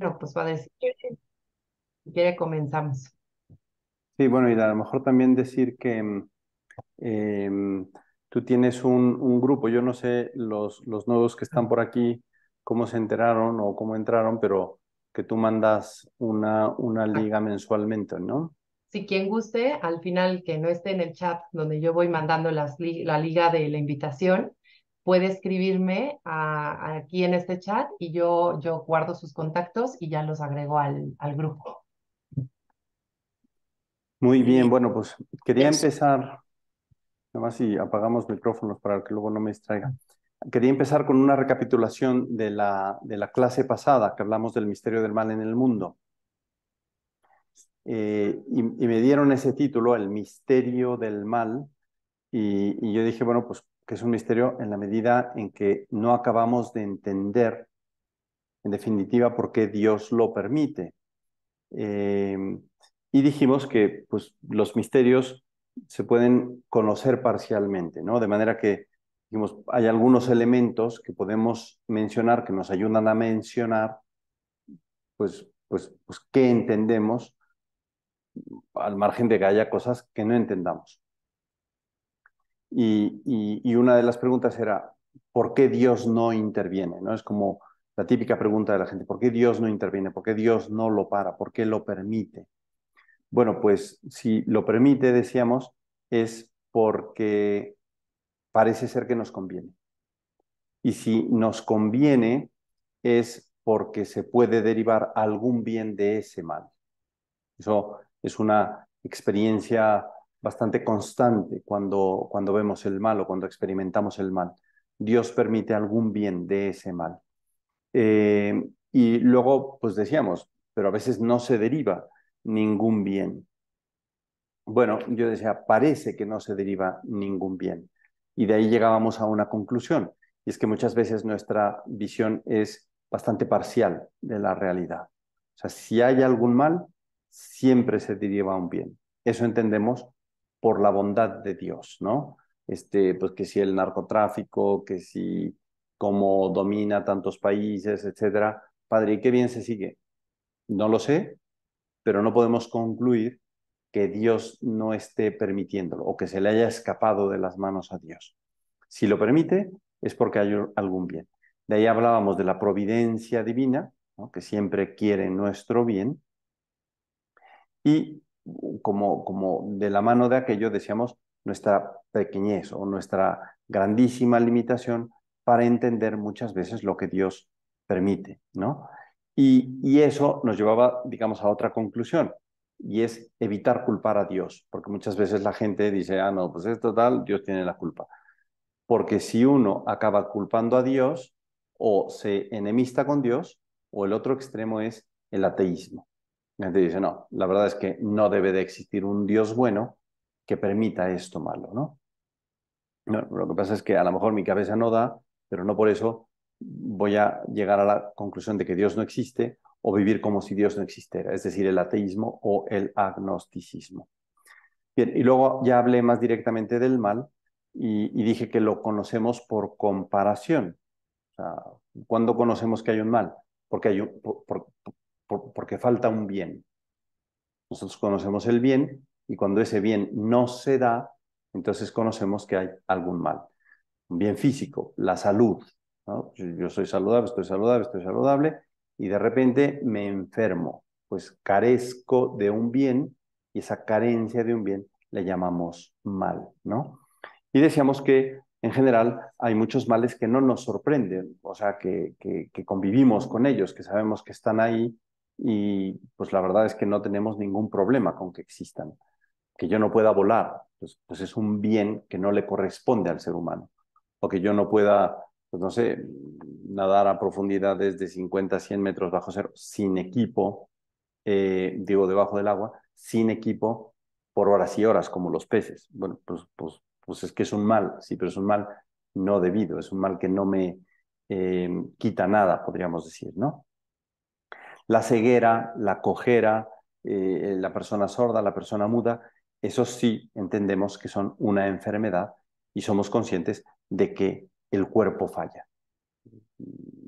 pero pues va a decir, si quiere comenzamos. Sí, bueno, y a lo mejor también decir que em, tú tienes un, grupo, yo no sé los, los nodos que están por aquí, cómo se enteraron o cómo entraron, pero que tú mandas una, una ah. liga mensualmente, ¿no? Sí, quien guste, al final que no esté en el chat donde yo voy mandando las, la liga de la invitación, puede escribirme aquí en este chat y yo, yo guardo sus contactos y ya los agrego al, al grupo. Muy bien, bueno, pues quería empezar, nada más si apagamos micrófonos para que luego no me distraiga. Quería empezar con una recapitulación de la, de la clase pasada, que hablamos del misterio del mal en el mundo. Eh, y, me dieron ese título, El misterio del mal, y, yo dije, bueno, pues que es un misterio en la medida en que no acabamos de entender, en definitiva, por qué Dios lo permite. Em, y dijimos que pues, los misterios se pueden conocer parcialmente, ¿no? De manera que hay algunos elementos que podemos mencionar, que nos ayudan a mencionar, pues, pues, pues qué entendemos, al margen de que haya cosas que no entendamos. Y, una de las preguntas era, ¿por qué Dios no interviene? ¿No? Es como la típica pregunta de la gente, ¿por qué Dios no interviene? ¿Por qué Dios no lo para? ¿Por qué lo permite? Bueno, pues si lo permite, decíamos, es porque parece ser que nos conviene. Y si nos conviene, es porque se puede derivar algún bien de ese mal. Eso es una experiencia bastante constante cuando, cuando vemos el mal o cuando experimentamos el mal. Dios permite algún bien de ese mal. Eh, y luego, pues decíamos, pero a veces no se deriva ningún bien. Bueno, yo decía, parece que no se deriva ningún bien. Y de ahí llegábamos a una conclusión, y es que muchas veces nuestra visión es bastante parcial de la realidad. O sea, si hay algún mal, siempre se deriva un bien. Eso entendemos por la bondad de Dios, ¿no? Este, pues que si el narcotráfico, que si cómo domina tantos países, etcétera. Padre, ¿y qué bien se sigue? No lo sé, pero no podemos concluir que Dios no esté permitiéndolo o que se le haya escapado de las manos a Dios. Si lo permite, es porque hay algún bien. De ahí hablábamos de la providencia divina, que siempre quiere nuestro bien, y como, como de la mano de aquello decíamos nuestra pequeñez o nuestra grandísima limitación para entender muchas veces lo que Dios permite, ¿no? Y, eso nos llevaba, digamos, a otra conclusión, y es evitar culpar a Dios, porque muchas veces la gente dice, ah, no, pues es total, Dios tiene la culpa. Porque si uno acaba culpando a Dios o se enemista con Dios, o el otro extremo es el ateísmo, dice, no, la verdad es que no debe de existir un Dios bueno que permita esto malo, ¿no? lo que pasa es que a lo mejor mi cabeza no da, pero no por eso voy a llegar a la conclusión de que Dios no existe o vivir como si Dios no existiera, es decir, el ateísmo o el agnosticismo. Bien, y luego ya hablé más directamente del mal y, dije que lo conocemos por comparación. O ¿Cuándo conocemos que hay un mal? Porque hay un, porque falta un bien. Nosotros conocemos el bien y cuando ese bien no se da, entonces conocemos que hay algún mal. Un bien físico, la salud. Yo soy saludable, estoy saludable, estoy saludable y de repente me enfermo, pues carezco de un bien y esa carencia de un bien le llamamos mal, ¿no? Y decíamos que en general hay muchos males que no nos sorprenden, o sea, que, que convivimos con ellos, que sabemos que están ahí y pues la verdad es que no tenemos ningún problema con que existan. Que yo no pueda volar, pues, pues es un bien que no le corresponde al ser humano. O que yo no pueda, pues no sé, nadar a profundidades de 50 100 metros bajo cero sin equipo, eh, digo, debajo del agua, sin equipo por horas y horas, como los peces. Bueno, pues, pues, pues es que es un mal, sí, pero es un mal no debido, es un mal que no me eh, quita nada, podríamos decir, ¿no? La ceguera, la cojera, eh, la persona sorda, la persona muda, eso sí entendemos que son una enfermedad y somos conscientes de que el cuerpo falla.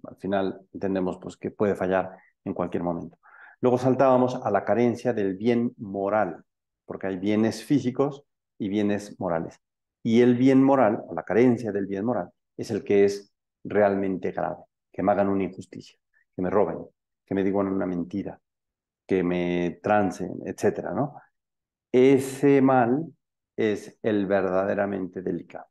Al final entendemos pues, que puede fallar en cualquier momento. Luego saltábamos a la carencia del bien moral, porque hay bienes físicos y bienes morales. Y el bien moral, o la carencia del bien moral, es el que es realmente grave, que me hagan una injusticia, que me roben, que me digan una mentira, que me trancen, etcétera, ¿no? Ese mal es el verdaderamente delicado.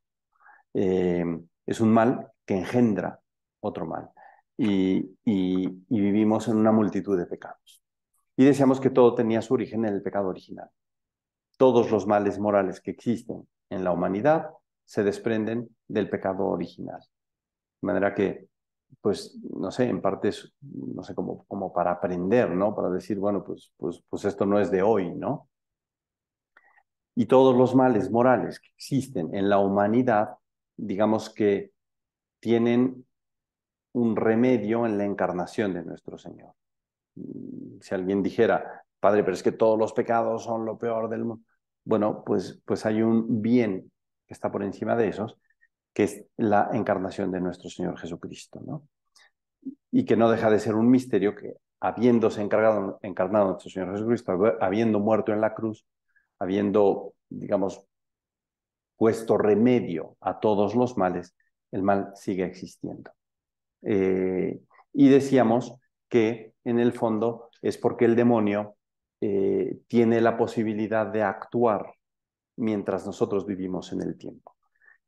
Eh, es un mal que engendra otro mal y, y vivimos en una multitud de pecados. Y decíamos que todo tenía su origen en el pecado original. Todos los males morales que existen en la humanidad se desprenden del pecado original. De manera que pues, no sé, en parte es, no sé, como, para aprender, ¿no? Para decir, bueno, pues, pues, pues esto no es de hoy, ¿no? Y todos los males morales que existen en la humanidad, digamos que tienen un remedio en la encarnación de nuestro Señor. Mm, si alguien dijera, Padre, pero es que todos los pecados son lo peor del mundo. Bueno, pues, pues hay un bien que está por encima de esos, que es la encarnación de nuestro Señor Jesucristo, ¿no? Y que no deja de ser un misterio que, habiéndose encarnado nuestro Señor Jesucristo, habiendo muerto en la cruz, habiendo, digamos, puesto remedio a todos los males, el mal sigue existiendo. Eh, y decíamos que en el fondo es porque el demonio eh, tiene la posibilidad de actuar mientras nosotros vivimos en el tiempo.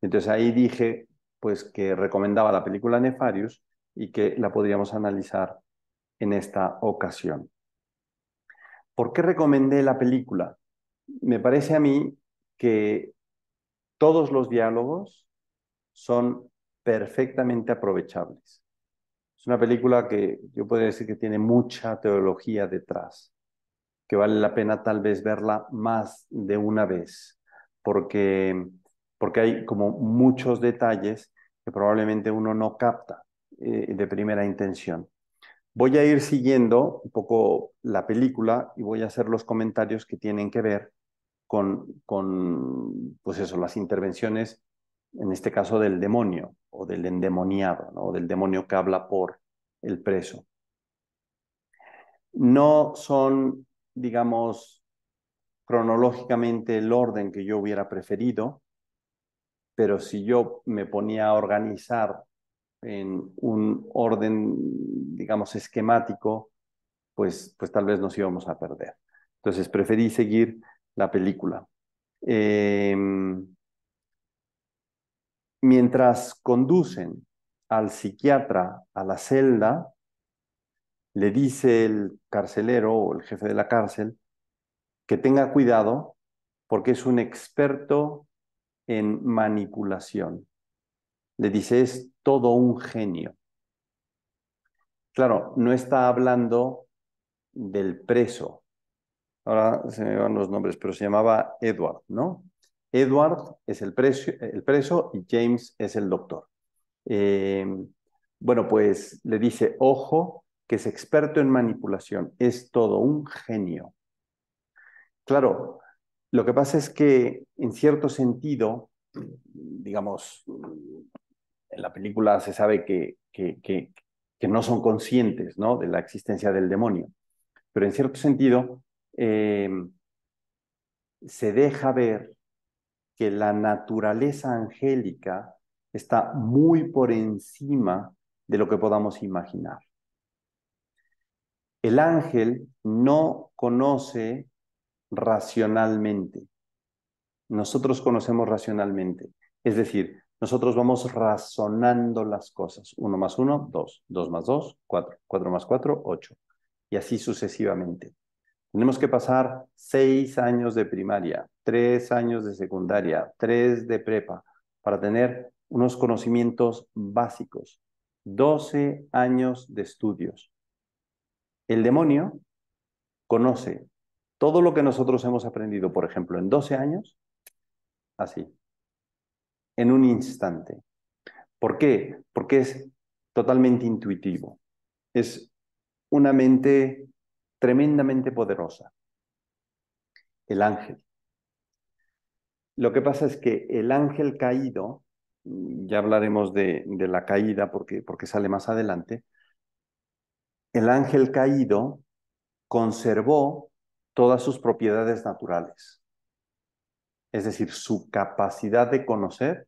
Entonces ahí dije pues que recomendaba la película Nefarius y que la podríamos analizar en esta ocasión. ¿Por qué recomendé la película? Me parece a mí que todos los diálogos son perfectamente aprovechables. Es una película que yo podría decir que tiene mucha teología detrás, que vale la pena tal vez verla más de una vez, porque porque hay como muchos detalles que probablemente uno no capta eh, de primera intención. Voy a ir siguiendo un poco la película y voy a hacer los comentarios que tienen que ver con, pues eso, las intervenciones, en este caso del demonio o del endemoniado, o del demonio que habla por el preso. No son, digamos, cronológicamente el orden que yo hubiera preferido, pero si yo me ponía a organizar en un orden, digamos, esquemático, pues, pues tal vez nos íbamos a perder. Entonces preferí seguir la película. Em, mientras conducen al psiquiatra a la celda, le dice el carcelero o el jefe de la cárcel que tenga cuidado porque es un experto en manipulación. Le dice, es todo un genio. Claro, no está hablando del preso. Ahora se me van los nombres, pero se llamaba Edward, ¿no? Edward es el, preso, el preso y James es el doctor. Em, bueno, pues le dice, ojo, que es experto en manipulación, es todo un genio. Claro, lo que pasa es que, en cierto sentido, digamos, en la película se sabe que, no son conscientes de la existencia del demonio, pero en cierto sentido eh, se deja ver que la naturaleza angélica está muy por encima de lo que podamos imaginar. El ángel no conoce racionalmente. Nosotros conocemos racionalmente. Es decir, nosotros vamos razonando las cosas. Uno más uno, dos. Dos más dos, cuatro. Cuatro más cuatro, ocho. Y así sucesivamente. Tenemos que pasar seis años de primaria, tres años de secundaria, tres de prepa, para tener unos conocimientos básicos. Doce años de estudios. El demonio conoce todo lo que nosotros hemos aprendido, por ejemplo, en 12 años, así, en un instante. ¿Por qué? Porque es totalmente intuitivo. Es una mente tremendamente poderosa. El ángel. Lo que pasa es que el ángel caído, mm, ya hablaremos de, la caída porque, porque sale más adelante, el ángel caído conservó todas sus propiedades naturales, es decir, su capacidad de conocer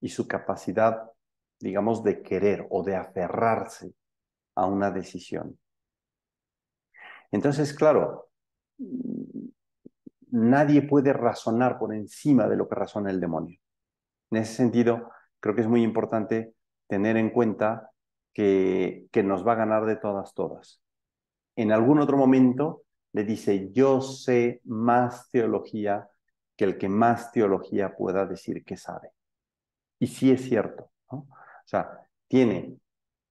y su capacidad, digamos, de querer o de aferrarse a una decisión. Entonces, claro, nadie puede razonar por encima de lo que razona el demonio. En ese sentido, creo que es muy importante tener en cuenta que, que nos va a ganar de todas, todas. En algún otro momento le dice, yo sé más teología que el que más teología pueda decir que sabe. Y sí es cierto, O sea, tiene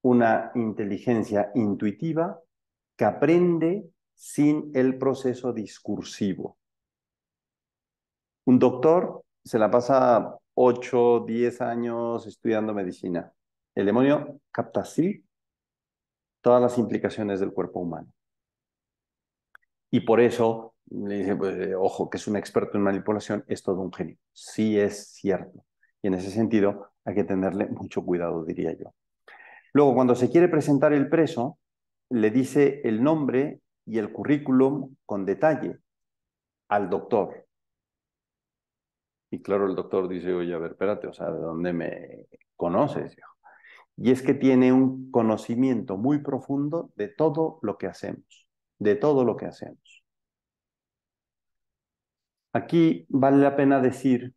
una inteligencia intuitiva que aprende sin el proceso discursivo. Un doctor se la pasa 8, 10 años estudiando medicina. El demonio capta así todas las implicaciones del cuerpo humano. Y por eso le dice, pues, eh, ojo, que es un experto en manipulación, es todo un genio. Sí es cierto. Y en ese sentido hay que tenerle mucho cuidado, diría yo. Luego, cuando se quiere presentar el preso, le dice el nombre y el currículum con detalle al doctor. Y claro, el doctor dice, oye, a ver, espérate, o sea, ¿de dónde me conoces? Y es que tiene un conocimiento muy profundo de todo lo que hacemos de todo lo que hacemos. Aquí vale la pena decir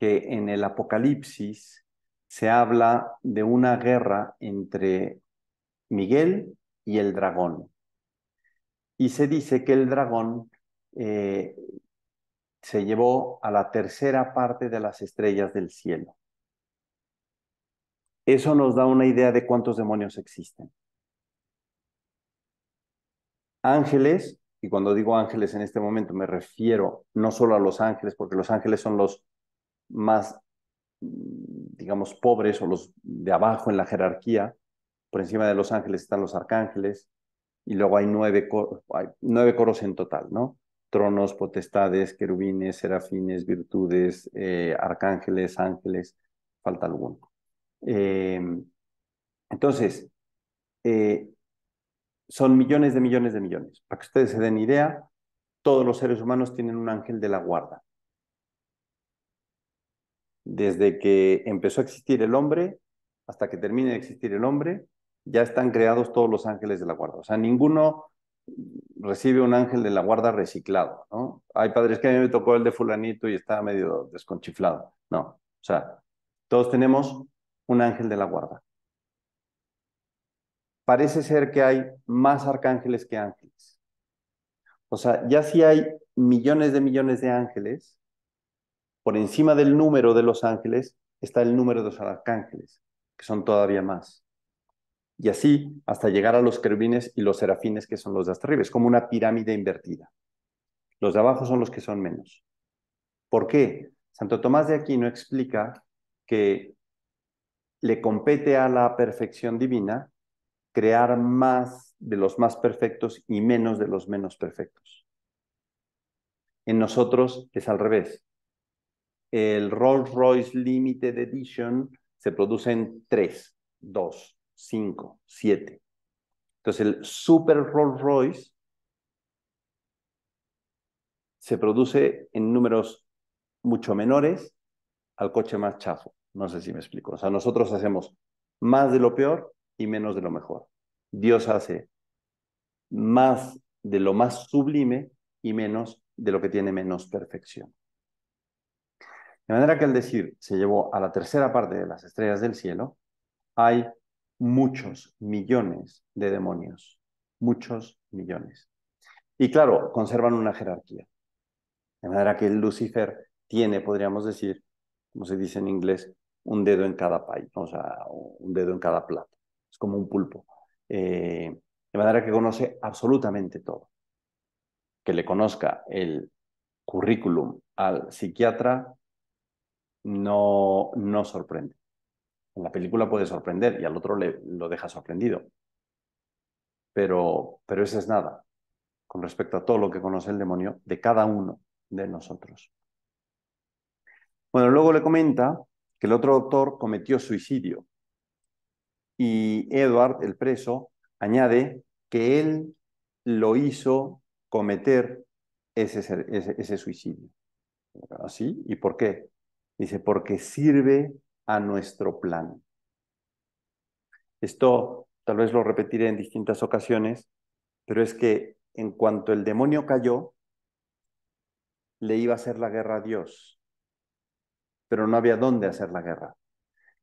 que en el Apocalipsis se habla de una guerra entre Miguel y el dragón. Y se dice que el dragón eh, se llevó a la tercera parte de las estrellas del cielo. Eso nos da una idea de cuántos demonios existen ángeles, y cuando digo ángeles en este momento me refiero no solo a los ángeles, porque los ángeles son los más, mm, digamos, pobres o los de abajo en la jerarquía. Por encima de los ángeles están los arcángeles y luego hay nueve, coros, nueve coros en total, ¿no? Tronos, potestades, querubines, serafines, virtudes, eh, arcángeles, ángeles, falta alguno. Em, entonces, eh, son millones de millones de millones. Para que ustedes se den idea, todos los seres humanos tienen un ángel de la guarda. Desde que empezó a existir el hombre hasta que termine de existir el hombre, ya están creados todos los ángeles de la guarda. O sea, ninguno recibe un ángel de la guarda reciclado, ¿no? Hay padres que a mí me tocó el de fulanito y estaba medio desconchiflado. No, o sea, todos tenemos un ángel de la guarda parece ser que hay más arcángeles que ángeles. O sea, ya si hay millones de millones de ángeles, por encima del número de los ángeles está el número de los arcángeles, que son todavía más. Y así hasta llegar a los querubines y los serafines, que son los de hasta arriba. Es como una pirámide invertida. Los de abajo son los que son menos. ¿Por qué? Santo Tomás de Aquino explica que le compete a la perfección divina crear más de los más perfectos y menos de los menos perfectos. En nosotros es al revés. El Rolls Royce Limited Edition se produce en 3, 2, 5, 7. Entonces el Super Rolls Royce se produce en números mucho menores al coche más chafo. No sé si me explico. O sea, nosotros hacemos más de lo peor y menos de lo mejor. Dios hace más de lo más sublime y menos de lo que tiene menos perfección. De manera que al decir se llevó a la tercera parte de las estrellas del cielo, hay muchos millones de demonios, muchos millones. Y claro, conservan una jerarquía. De manera que Lucifer tiene, podríamos decir, como se dice en inglés, un dedo en cada país, o sea, un dedo en cada plato es como un pulpo. Eh, de manera que conoce absolutamente todo. Que le conozca el currículum al psiquiatra no, no sorprende. En la película puede sorprender y al otro le, lo deja sorprendido. Pero, pero eso es nada con respecto a todo lo que conoce el demonio de cada uno de nosotros. Bueno, luego le comenta que el otro doctor cometió suicidio y Edward, el preso, añade que él lo hizo cometer ese, suicidio. ¿Así? ¿Y por qué? Dice, porque sirve a nuestro plan. Esto tal vez lo repetiré en distintas ocasiones, pero es que en cuanto el demonio cayó, le iba a hacer la guerra a Dios, pero no había dónde hacer la guerra.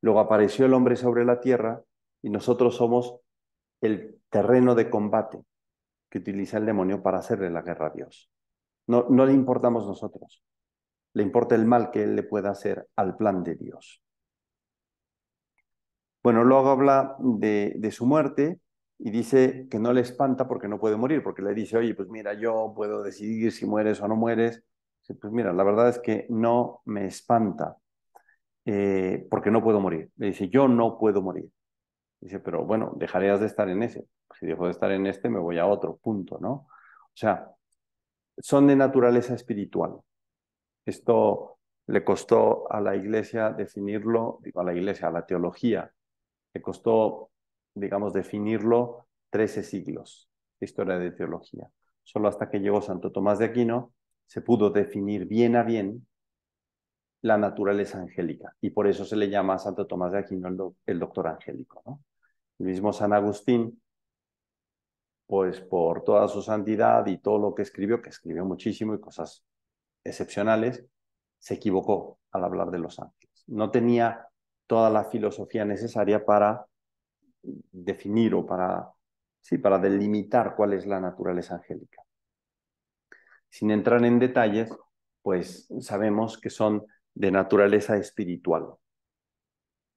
Luego apareció el hombre sobre la tierra y nosotros somos el terreno de combate que utiliza el demonio para hacerle la guerra a Dios. No, no le importamos nosotros, le importa el mal que él le pueda hacer al plan de Dios. Bueno, luego habla de, su muerte, y dice que no le espanta porque no puede morir, porque le dice, oye, pues mira, yo puedo decidir si mueres o no mueres. Pues mira, la verdad es que no me espanta eh, porque no puedo morir. Le dice, yo no puedo morir. Dice, pero bueno, dejarías de estar en ese. Si dejo de estar en este, me voy a otro, punto, ¿no? O sea, son de naturaleza espiritual. Esto le costó a la iglesia definirlo, digo a la iglesia, a la teología, le costó, digamos, definirlo 13 siglos, de historia de teología. Solo hasta que llegó Santo Tomás de Aquino se pudo definir bien a bien la naturaleza angélica. Y por eso se le llama a Santo Tomás de Aquino el doctor angélico. ¿no? El mismo San Agustín, pues por toda su santidad y todo lo que escribió, que escribió muchísimo y cosas excepcionales, se equivocó al hablar de los ángeles. No tenía toda la filosofía necesaria para definir o para, sí, para delimitar cuál es la naturaleza angélica. Sin entrar en detalles, pues sabemos que son de naturaleza espiritual.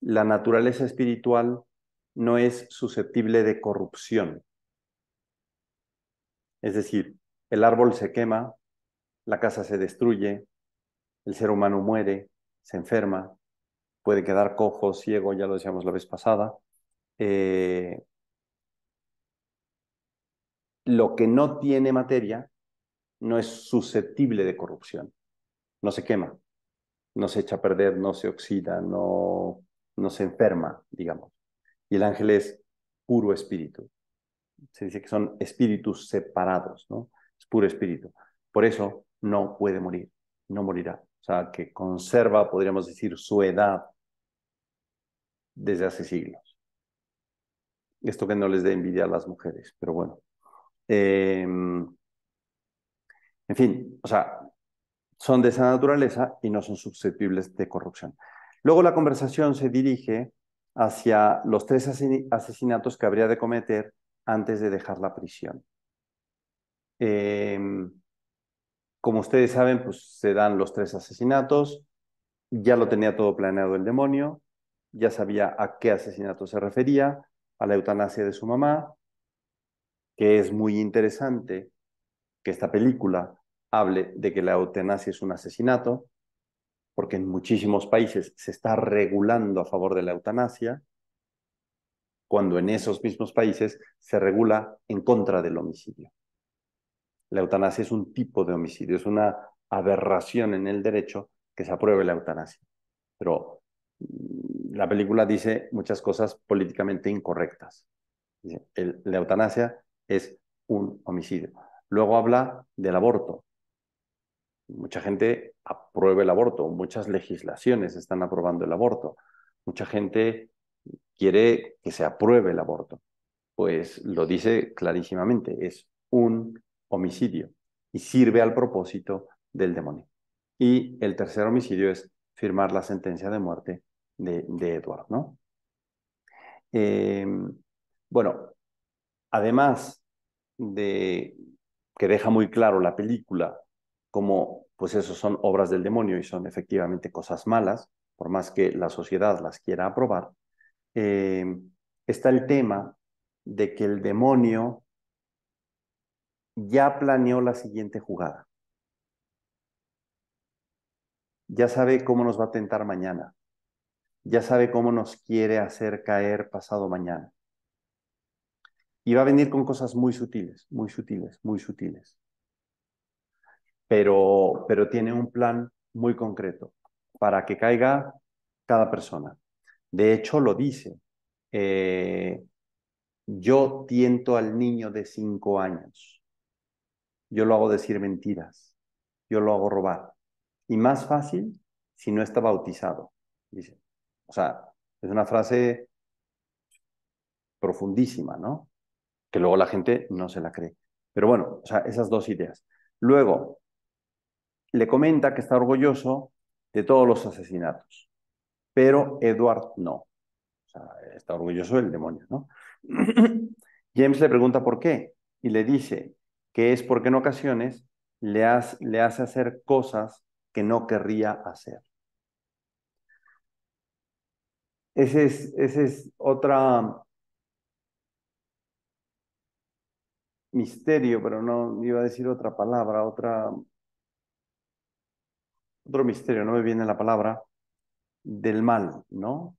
La naturaleza espiritual no es susceptible de corrupción. Es decir, el árbol se quema, la casa se destruye, el ser humano muere, se enferma, puede quedar cojo, ciego, ya lo decíamos la vez pasada. Eh, lo que no tiene materia no es susceptible de corrupción, no se quema, no se echa a perder, no se oxida, no, no se enferma, digamos. Y el ángel es puro espíritu. Se dice que son espíritus separados, ¿no? Es puro espíritu. Por eso no puede morir, no morirá. O sea, que conserva, podríamos decir, su edad desde hace siglos. Esto que no les dé envidia a las mujeres, pero bueno. Em, en fin, o sea, son de esa naturaleza y no son susceptibles de corrupción. Luego la conversación se dirige hacia los tres asesinatos que habría de cometer antes de dejar la prisión. Em, como ustedes saben, pues se dan los tres asesinatos, ya lo tenía todo planeado el demonio, ya sabía a qué asesinato se refería, a la eutanasia de su mamá, que es muy interesante que esta película hable de que la eutanasia es un asesinato, porque en muchísimos países se está regulando a favor de la eutanasia, cuando en esos mismos países se regula en contra del homicidio. La eutanasia es un tipo de homicidio, es una aberración en el derecho que se apruebe la eutanasia. Pero mm, la película dice muchas cosas políticamente incorrectas. la eutanasia es un homicidio. Luego habla del aborto mucha gente aprueba el aborto, muchas legislaciones están aprobando el aborto, mucha gente quiere que se apruebe el aborto. Pues lo dice clarísimamente, es un homicidio y sirve al propósito del demonio. Y el tercer homicidio es firmar la sentencia de muerte de, Edward, em, bueno, además de que deja muy claro la película como pues eso son obras del demonio y son efectivamente cosas malas, por más que la sociedad las quiera aprobar, eh, está el tema de que el demonio ya planeó la siguiente jugada. Ya sabe cómo nos va a tentar mañana. Ya sabe cómo nos quiere hacer caer pasado mañana. Y va a venir con cosas muy sutiles, muy sutiles, muy sutiles pero, tiene un plan muy concreto para que caiga cada persona. De hecho, lo dice. Eh, yo tiento al niño de cinco años. Yo lo hago decir mentiras. Yo lo hago robar. Y más fácil si no está bautizado, O sea, es una frase profundísima, ¿no? Que luego la gente no se la cree. Pero bueno, o sea, esas dos ideas. Luego, le comenta que está orgulloso de todos los asesinatos, pero Edward no. O sea, está orgulloso del demonio, ¿no? James le pregunta por qué y le dice que es porque en ocasiones le, hace hacer cosas que no querría hacer. es, ese es otro misterio, pero no iba a decir otra palabra, otra otro misterio, no me viene la palabra, del mal, ¿no?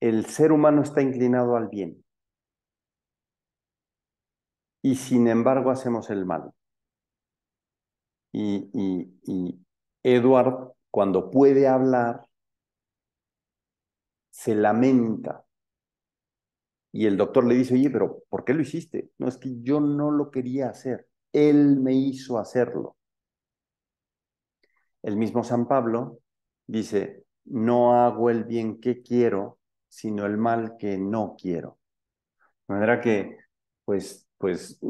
El ser humano está inclinado al bien. Y sin embargo hacemos el mal. Y, y, Edward, cuando puede hablar, se lamenta. Y el doctor le dice, oye, pero ¿por qué lo hiciste? No, es que yo no lo quería hacer. Él me hizo hacerlo. El mismo San Pablo dice, no hago el bien que quiero, sino el mal que no quiero. De manera que, pues, pues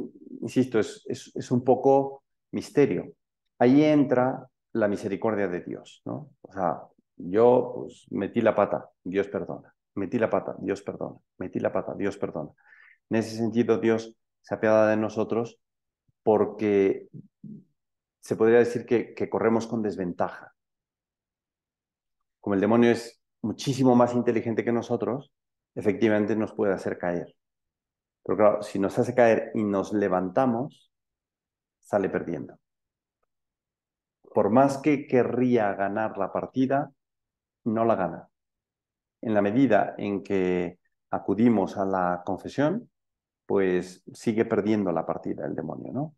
insisto, es, es, un poco misterio. Ahí entra la misericordia de Dios, ¿no? O sea, yo pues, metí la pata, Dios perdona. Metí la pata, Dios perdona. Metí la pata, Dios perdona. En ese sentido, Dios se apiada de nosotros porque se podría decir que, corremos con desventaja. Como el demonio es muchísimo más inteligente que nosotros, efectivamente nos puede hacer caer. Pero claro, si nos hace caer y nos levantamos, sale perdiendo. Por más que querría ganar la partida, no la gana. En la medida en que acudimos a la confesión, pues sigue perdiendo la partida el demonio, ¿no?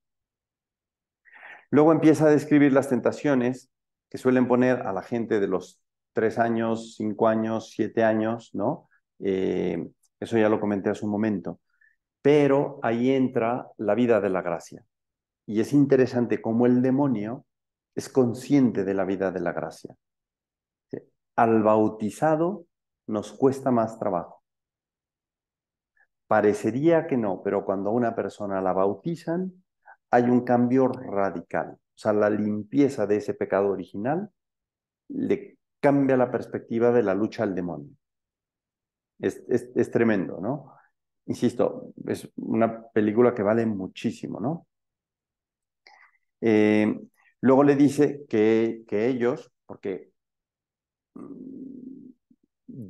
Luego empieza a describir las tentaciones que suelen poner a la gente de los tres años, cinco años, siete años, ¿no? Eh, eso ya lo comenté hace un momento. Pero ahí entra la vida de la gracia. Y es interesante cómo el demonio es consciente de la vida de la gracia. Al bautizado nos cuesta más trabajo. Parecería que no, pero cuando a una persona la bautizan, hay un cambio radical. O sea, la limpieza de ese pecado original le cambia la perspectiva de la lucha al demonio. Es, es, tremendo, ¿no? Insisto, es una película que vale muchísimo, ¿no? Eh, luego le dice que, que ellos, porque mm,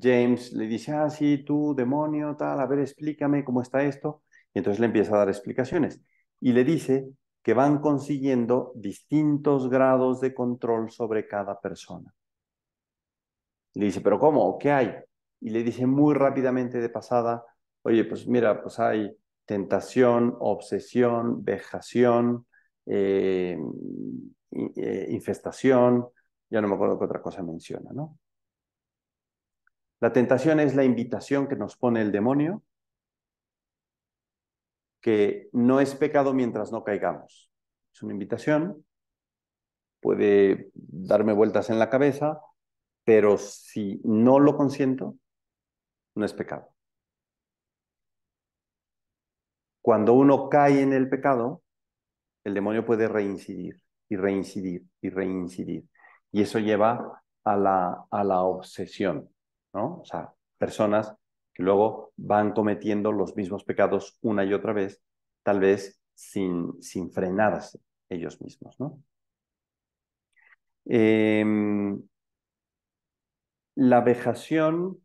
James le dice, ah, sí, tú, demonio, tal, a ver, explícame cómo está esto. Y entonces le empieza a dar explicaciones y le dice que van consiguiendo distintos grados de control sobre cada persona. Le dice, pero ¿cómo? ¿Qué hay? Y le dice muy rápidamente de pasada, oye, pues mira, pues hay tentación, obsesión, vejación, eh, eh, infestación, ya no me acuerdo qué otra cosa menciona, ¿no? La tentación es la invitación que nos pone el demonio que no es pecado mientras no caigamos. Es una invitación, puede darme vueltas en la cabeza, pero si no lo consiento, no es pecado. Cuando uno cae en el pecado, el demonio puede reincidir y reincidir y reincidir. Y eso lleva a la, a la obsesión, ¿no? O sea, personas que luego van cometiendo los mismos pecados una y otra vez, tal vez sin, sin frenarse ellos mismos, ¿no? Em, la vejación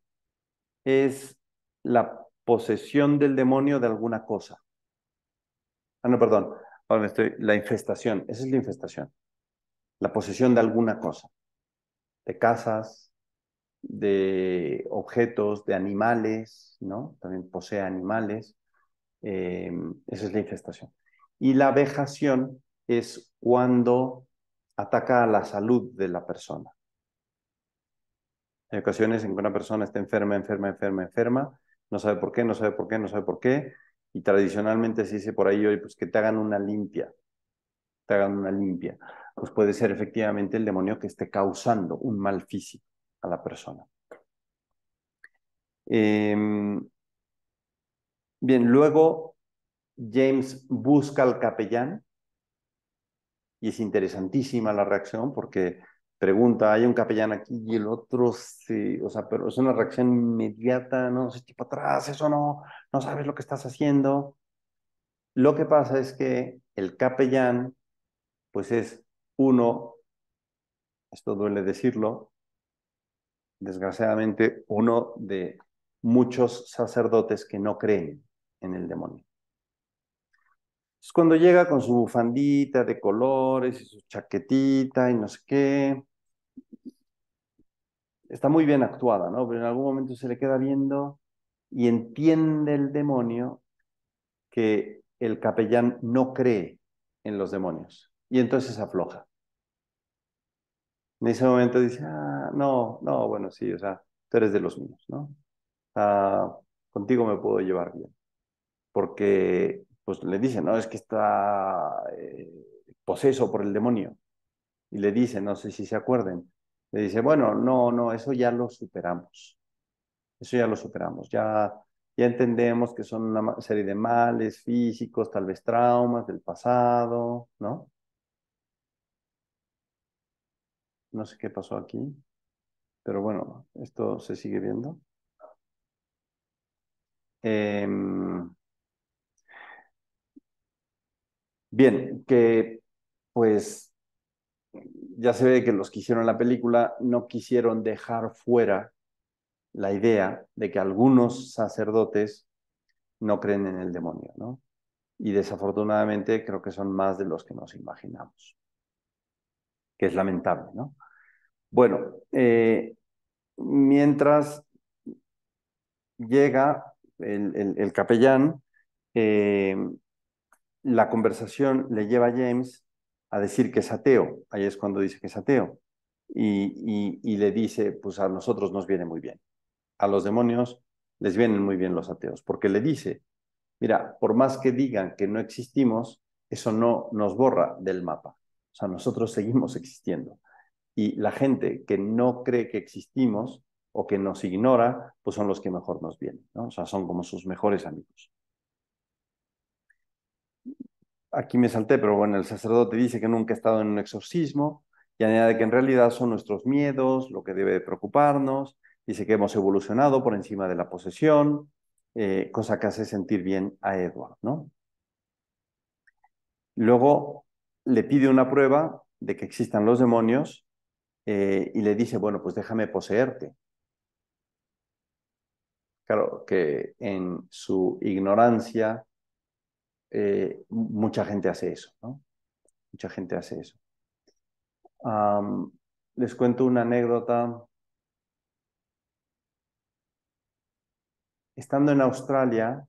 es la posesión del demonio de alguna cosa. Ah, no, perdón. Ahora me estoy. La infestación. Esa es la infestación. La posesión de alguna cosa. De casas, de objetos, de animales, ¿no? También posee animales. Em, esa es la infestación. Y la vejación es cuando ataca a la salud de la persona. Hay ocasiones en que una persona está enferma, enferma, enferma, enferma, no sabe por qué, no sabe por qué, no sabe por qué, y tradicionalmente se dice por ahí hoy, pues que te hagan una limpia, te hagan una limpia. Pues puede ser efectivamente el demonio que esté causando un mal físico a la persona. Em, bien, luego James busca al capellán y es interesantísima la reacción porque pregunta, hay un capellán aquí y el otro sí, o sea, pero es una reacción inmediata, no sé, tipo atrás, eso no, no sabes lo que estás haciendo. Lo que pasa es que el capellán, pues es uno, esto duele decirlo, desgraciadamente, uno de muchos sacerdotes que no creen en el demonio. Es cuando llega con su bufandita de colores y su chaquetita y no sé qué, está muy bien actuada, ¿no? Pero en algún momento se le queda viendo y entiende el demonio que el capellán no cree en los demonios y entonces afloja en ese momento dice, ah, no, no, bueno, sí, o sea, tú eres de los míos, ¿no? contigo me puedo llevar bien. Porque, pues le dice, no, es que está eh, poseso por el demonio. Y le dice, no sé si se acuerden, le dice, bueno, no, no, eso ya lo superamos. Eso ya lo superamos, ya, ya entendemos que son una serie de males físicos, tal vez traumas del pasado, ¿no? No sé qué pasó aquí, pero bueno, esto se sigue viendo. Em, bien, que pues ya se ve que los que hicieron la película no quisieron dejar fuera la idea de que algunos sacerdotes no creen en el demonio, ¿no? Y desafortunadamente creo que son más de los que nos imaginamos que es lamentable. ¿no? Bueno, eh, mientras llega el, capellán, eh, la conversación le lleva a James a decir que es ateo. Ahí es cuando dice que es ateo. Y, y, le dice, pues a nosotros nos viene muy bien. A los demonios les vienen muy bien los ateos, porque le dice, mira, por más que digan que no existimos, eso no nos borra del mapa. O sea, nosotros seguimos existiendo. Y la gente que no cree que existimos o que nos ignora, pues son los que mejor nos vienen, O sea, son como sus mejores amigos. Aquí me salté, pero bueno, el sacerdote dice que nunca ha estado en un exorcismo y añade que en realidad son nuestros miedos lo que debe de preocuparnos. Dice que hemos evolucionado por encima de la posesión, eh, cosa que hace sentir bien a Edward, ¿no? Luego le pide una prueba de que existan los demonios eh, y le dice, bueno, pues déjame poseerte. Claro que en su ignorancia eh, mucha gente hace eso, ¿no? Mucha gente hace eso. les cuento una anécdota. Estando en Australia,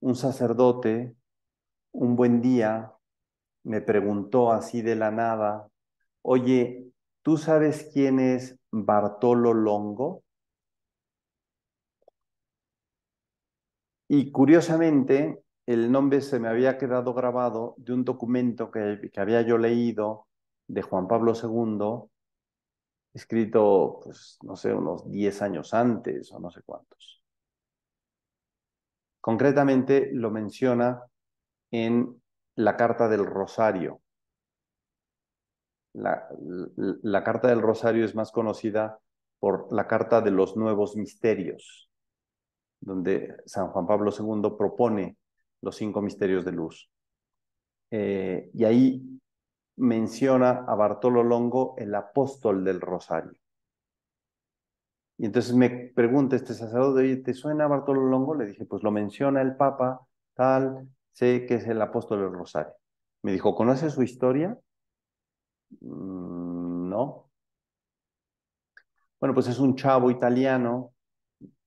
un sacerdote, un buen día, me preguntó así de la nada, oye, ¿tú sabes quién es Bartolo Longo? Y curiosamente, el nombre se me había quedado grabado de un documento que, había yo leído de Juan Pablo II, escrito, pues, no sé, unos 10 años antes o no sé cuántos. Concretamente lo menciona en la carta del rosario. La, la, carta del rosario es más conocida por la carta de los nuevos misterios, donde San Juan Pablo II propone los cinco misterios de luz. Eh, y ahí menciona a Bartolo Longo el apóstol del rosario. Y entonces me pregunta este sacerdote, ¿te suena Bartolo Longo? Le dije, pues lo menciona el Papa, tal, sé que es el apóstol del Rosario. Me dijo, ¿conoce su historia? Mm, no. Bueno, pues es un chavo italiano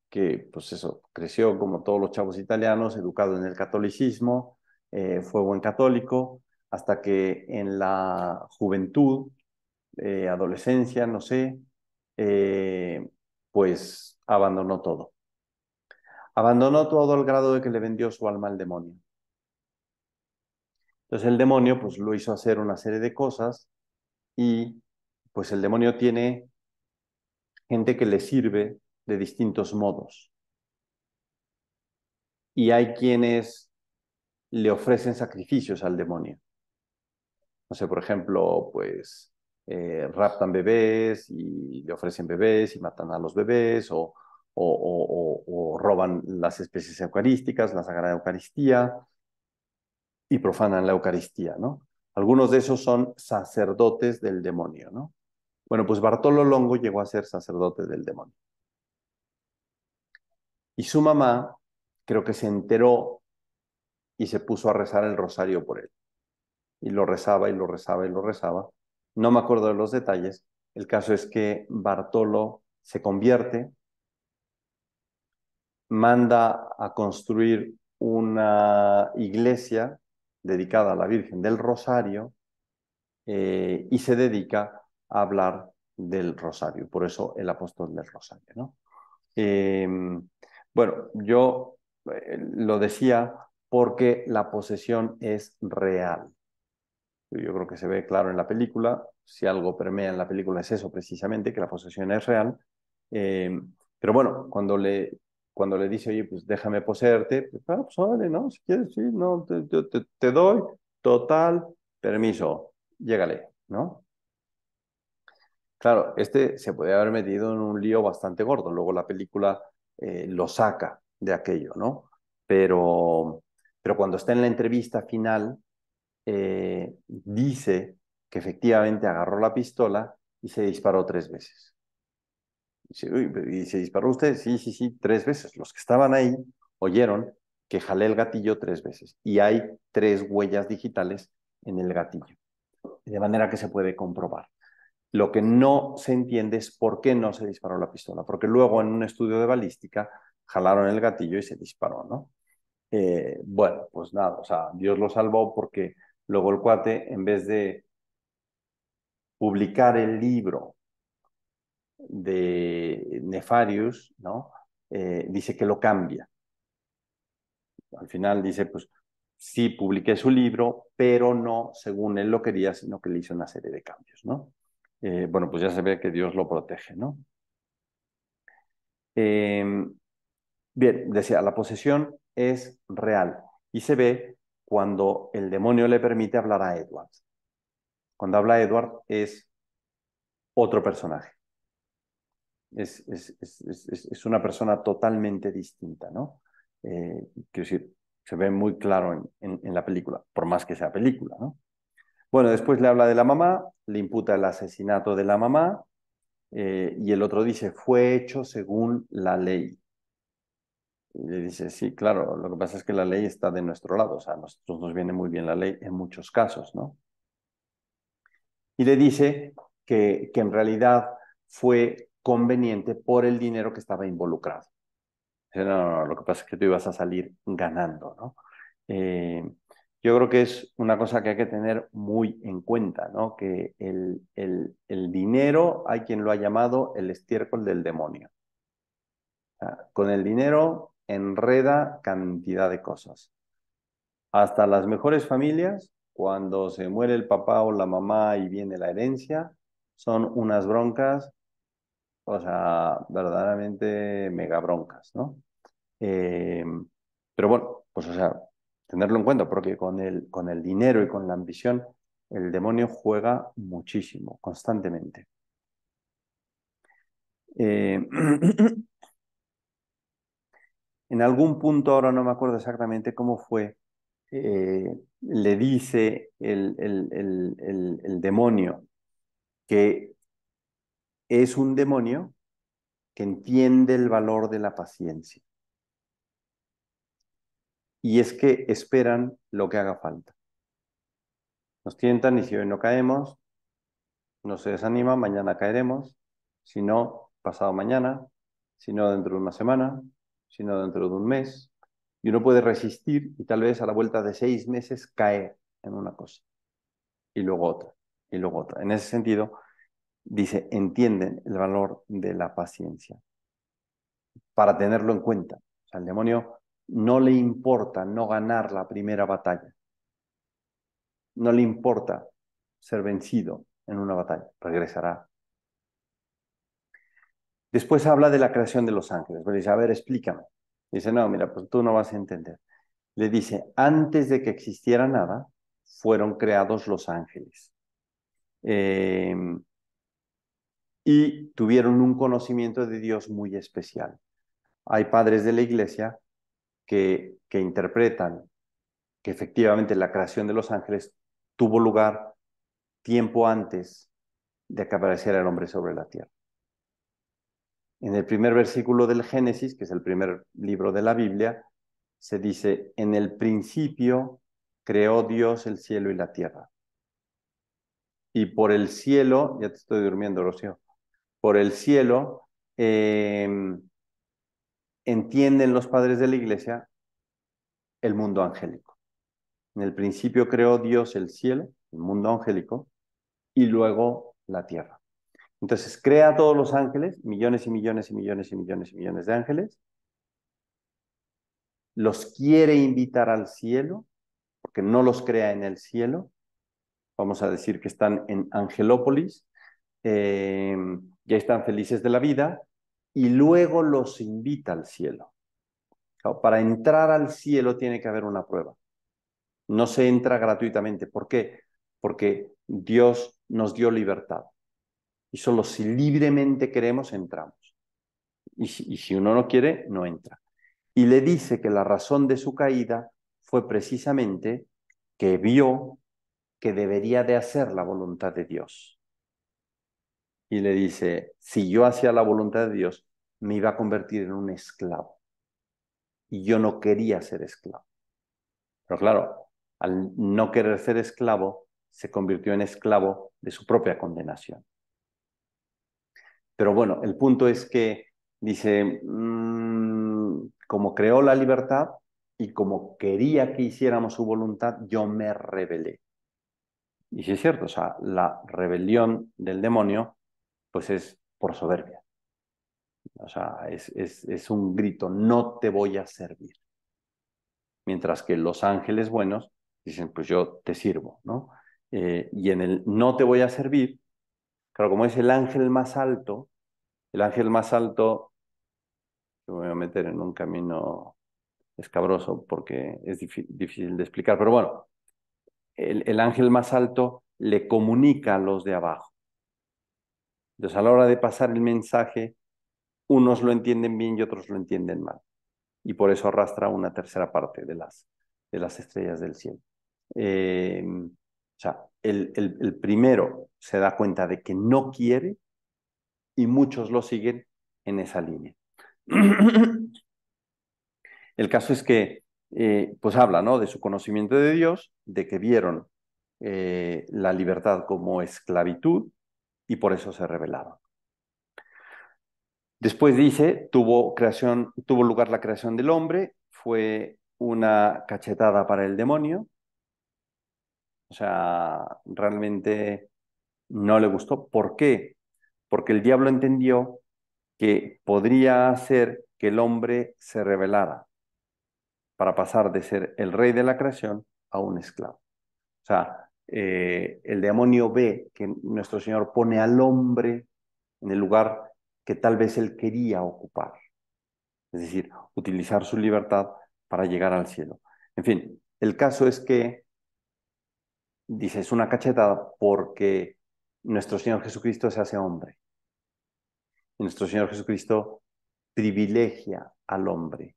que, pues eso, creció como todos los chavos italianos, educado en el catolicismo, eh, fue buen católico, hasta que en la juventud, eh, adolescencia, no sé, eh, pues abandonó todo. Abandonó todo al grado de que le vendió su alma al demonio. Entonces el demonio pues lo hizo hacer una serie de cosas y pues el demonio tiene gente que le sirve de distintos modos. Y hay quienes le ofrecen sacrificios al demonio. No sé, por ejemplo, pues eh, raptan bebés y le ofrecen bebés y matan a los bebés o roban las especies eucarísticas, la Sagrada Eucaristía, y profanan la Eucaristía, ¿no? Algunos de esos son sacerdotes del demonio, ¿no? Bueno, pues Bartolo Longo llegó a ser sacerdote del demonio. Y su mamá creo que se enteró y se puso a rezar el rosario por él. Y lo rezaba y lo rezaba y lo rezaba. No me acuerdo de los detalles. El caso es que Bartolo se convierte, manda a construir una iglesia dedicada a la Virgen del Rosario eh, y se dedica a hablar del Rosario, por eso el apóstol del Rosario. ¿no? Em, bueno, yo eh, lo decía porque la posesión es real. Yo creo que se ve claro en la película, si algo permea en la película es eso precisamente, que la posesión es real. Em, pero bueno, cuando le cuando le dice, oye, pues déjame poseerte, pues, ah, pues vale, ¿no? Si quieres, sí, no, te, te, doy total permiso, llégale, ¿no? Claro, este se puede haber metido en un lío bastante gordo, luego la película eh, lo saca de aquello, ¿no? Pero, pero cuando está en la entrevista final, eh, dice que efectivamente agarró la pistola y se disparó tres veces. ¿y se disparó usted? Sí, sí, sí, tres veces. Los que estaban ahí oyeron que jalé el gatillo tres veces y hay tres huellas digitales en el gatillo, de manera que se puede comprobar. Lo que no se entiende es por qué no se disparó la pistola, porque luego en un estudio de balística jalaron el gatillo y se disparó, ¿no? Eh, bueno, pues nada, o sea, Dios lo salvó porque luego el cuate, en vez de publicar el libro de Nefarius, ¿no? Eh, dice que lo cambia. Al final dice, pues sí publiqué su libro, pero no según él lo quería, sino que le hizo una serie de cambios, ¿no? Eh, bueno, pues ya se ve que Dios lo protege, ¿no? Em, bien, decía, la posesión es real y se ve cuando el demonio le permite hablar a Edward. Cuando habla Edward es otro personaje es, es, una persona totalmente distinta, ¿no? Eh, quiero decir, se ve muy claro en, la película, por más que sea película, ¿no? Bueno, después le habla de la mamá, le imputa el asesinato de la mamá, eh, y el otro dice, fue hecho según la ley. Y le dice, sí, claro, lo que pasa es que la ley está de nuestro lado, o sea, a nosotros nos viene muy bien la ley en muchos casos, ¿no? Y le dice que, que en realidad fue conveniente por el dinero que estaba involucrado. No, no, lo que pasa es que tú ibas a salir ganando, ¿no? Eh, yo creo que es una cosa que hay que tener muy en cuenta, ¿no? Que el, el, dinero, hay quien lo ha llamado el estiércol del demonio. con el dinero enreda cantidad de cosas. Hasta las mejores familias, cuando se muere el papá o la mamá y viene la herencia, son unas broncas o sea, verdaderamente mega broncas, ¿no? Eh, pero bueno, pues o sea, tenerlo en cuenta, porque con el, con el dinero y con la ambición, el demonio juega muchísimo, constantemente. Eh, en algún punto, ahora no me acuerdo exactamente cómo fue, eh, le dice el, el, el, el, demonio que es un demonio que entiende el valor de la paciencia. Y es que esperan lo que haga falta. Nos tientan y si hoy no caemos, no se desanima, mañana caeremos, si no, pasado mañana, si no, dentro de una semana, si no, dentro de un mes. Y uno puede resistir y tal vez a la vuelta de seis meses cae en una cosa y luego otra y luego otra. En ese sentido, dice, entienden el valor de la paciencia para tenerlo en cuenta. al demonio no le importa no ganar la primera batalla. No le importa ser vencido en una batalla. Regresará. Después habla de la creación de los ángeles. dice, a ver, explícame. Dice, no, mira, pues tú no vas a entender. Le dice, antes de que existiera nada, fueron creados los ángeles. Eh, y tuvieron un conocimiento de Dios muy especial. Hay padres de la iglesia que, que interpretan que efectivamente la creación de los ángeles tuvo lugar tiempo antes de que apareciera el hombre sobre la tierra. En el primer versículo del Génesis, que es el primer libro de la Biblia, se dice, en el principio creó Dios el cielo y la tierra. Y por el cielo, ya te estoy durmiendo, Rocío, por el cielo, em, entienden los padres de la iglesia el mundo angélico. En el principio creó Dios el cielo, el mundo angélico, y luego la tierra. Entonces crea a todos los ángeles, millones y millones y millones y millones y millones de ángeles. Los quiere invitar al cielo, porque no los crea en el cielo. Vamos a decir que están en Angelópolis, Em, ya están felices de la vida, y luego los invita al cielo. Para entrar al cielo tiene que haber una prueba. No se entra gratuitamente. ¿Por qué? Porque Dios nos dio libertad. Y solo si libremente queremos, entramos. y si uno no quiere, no entra. Y le dice que la razón de su caída fue precisamente que vio que debería de hacer la voluntad de Dios y le dice, si yo hacía la voluntad de Dios, me iba a convertir en un esclavo. Y yo no quería ser esclavo. Pero claro, al no querer ser esclavo, se convirtió en esclavo de su propia condenación. Pero bueno, el punto es que dice, mm, como creó la libertad y como quería que hiciéramos su voluntad, yo me rebelé. Y si es cierto, o sea, la rebelión del demonio pues es por soberbia. O sea, es, un grito, no te voy a servir. Mientras que los ángeles buenos dicen, pues yo te sirvo, ¿no? Eh, y en el no te voy a servir, claro, como es el ángel más alto, el ángel más alto, me voy a meter en un camino escabroso porque es difícil de explicar, pero bueno, el, el ángel más alto le comunica a los de abajo. Entonces, a la hora de pasar el mensaje, unos lo entienden bien y otros lo entienden mal. Y por eso arrastra una tercera parte de las, de las estrellas del cielo. Em, o sea, el, primero se da cuenta de que no quiere y muchos lo siguen en esa línea. El caso es que, eh, pues habla, ¿no? De su conocimiento de Dios, de que vieron eh, la libertad como esclavitud, y por eso se revelaron. Después dice, tuvo, creación, tuvo lugar la creación del hombre, fue una cachetada para el demonio, o sea, realmente no le gustó. ¿Por qué? Porque el diablo entendió que podría hacer que el hombre se rebelara para pasar de ser el rey de la creación a un esclavo. O sea, eh, el demonio ve que nuestro Señor pone al hombre en el lugar que tal vez él quería ocupar, es decir, utilizar su libertad para llegar al cielo. En fin, el caso es que, dice, es una cachetada porque nuestro Señor Jesucristo se hace hombre. Y nuestro Señor Jesucristo privilegia al hombre,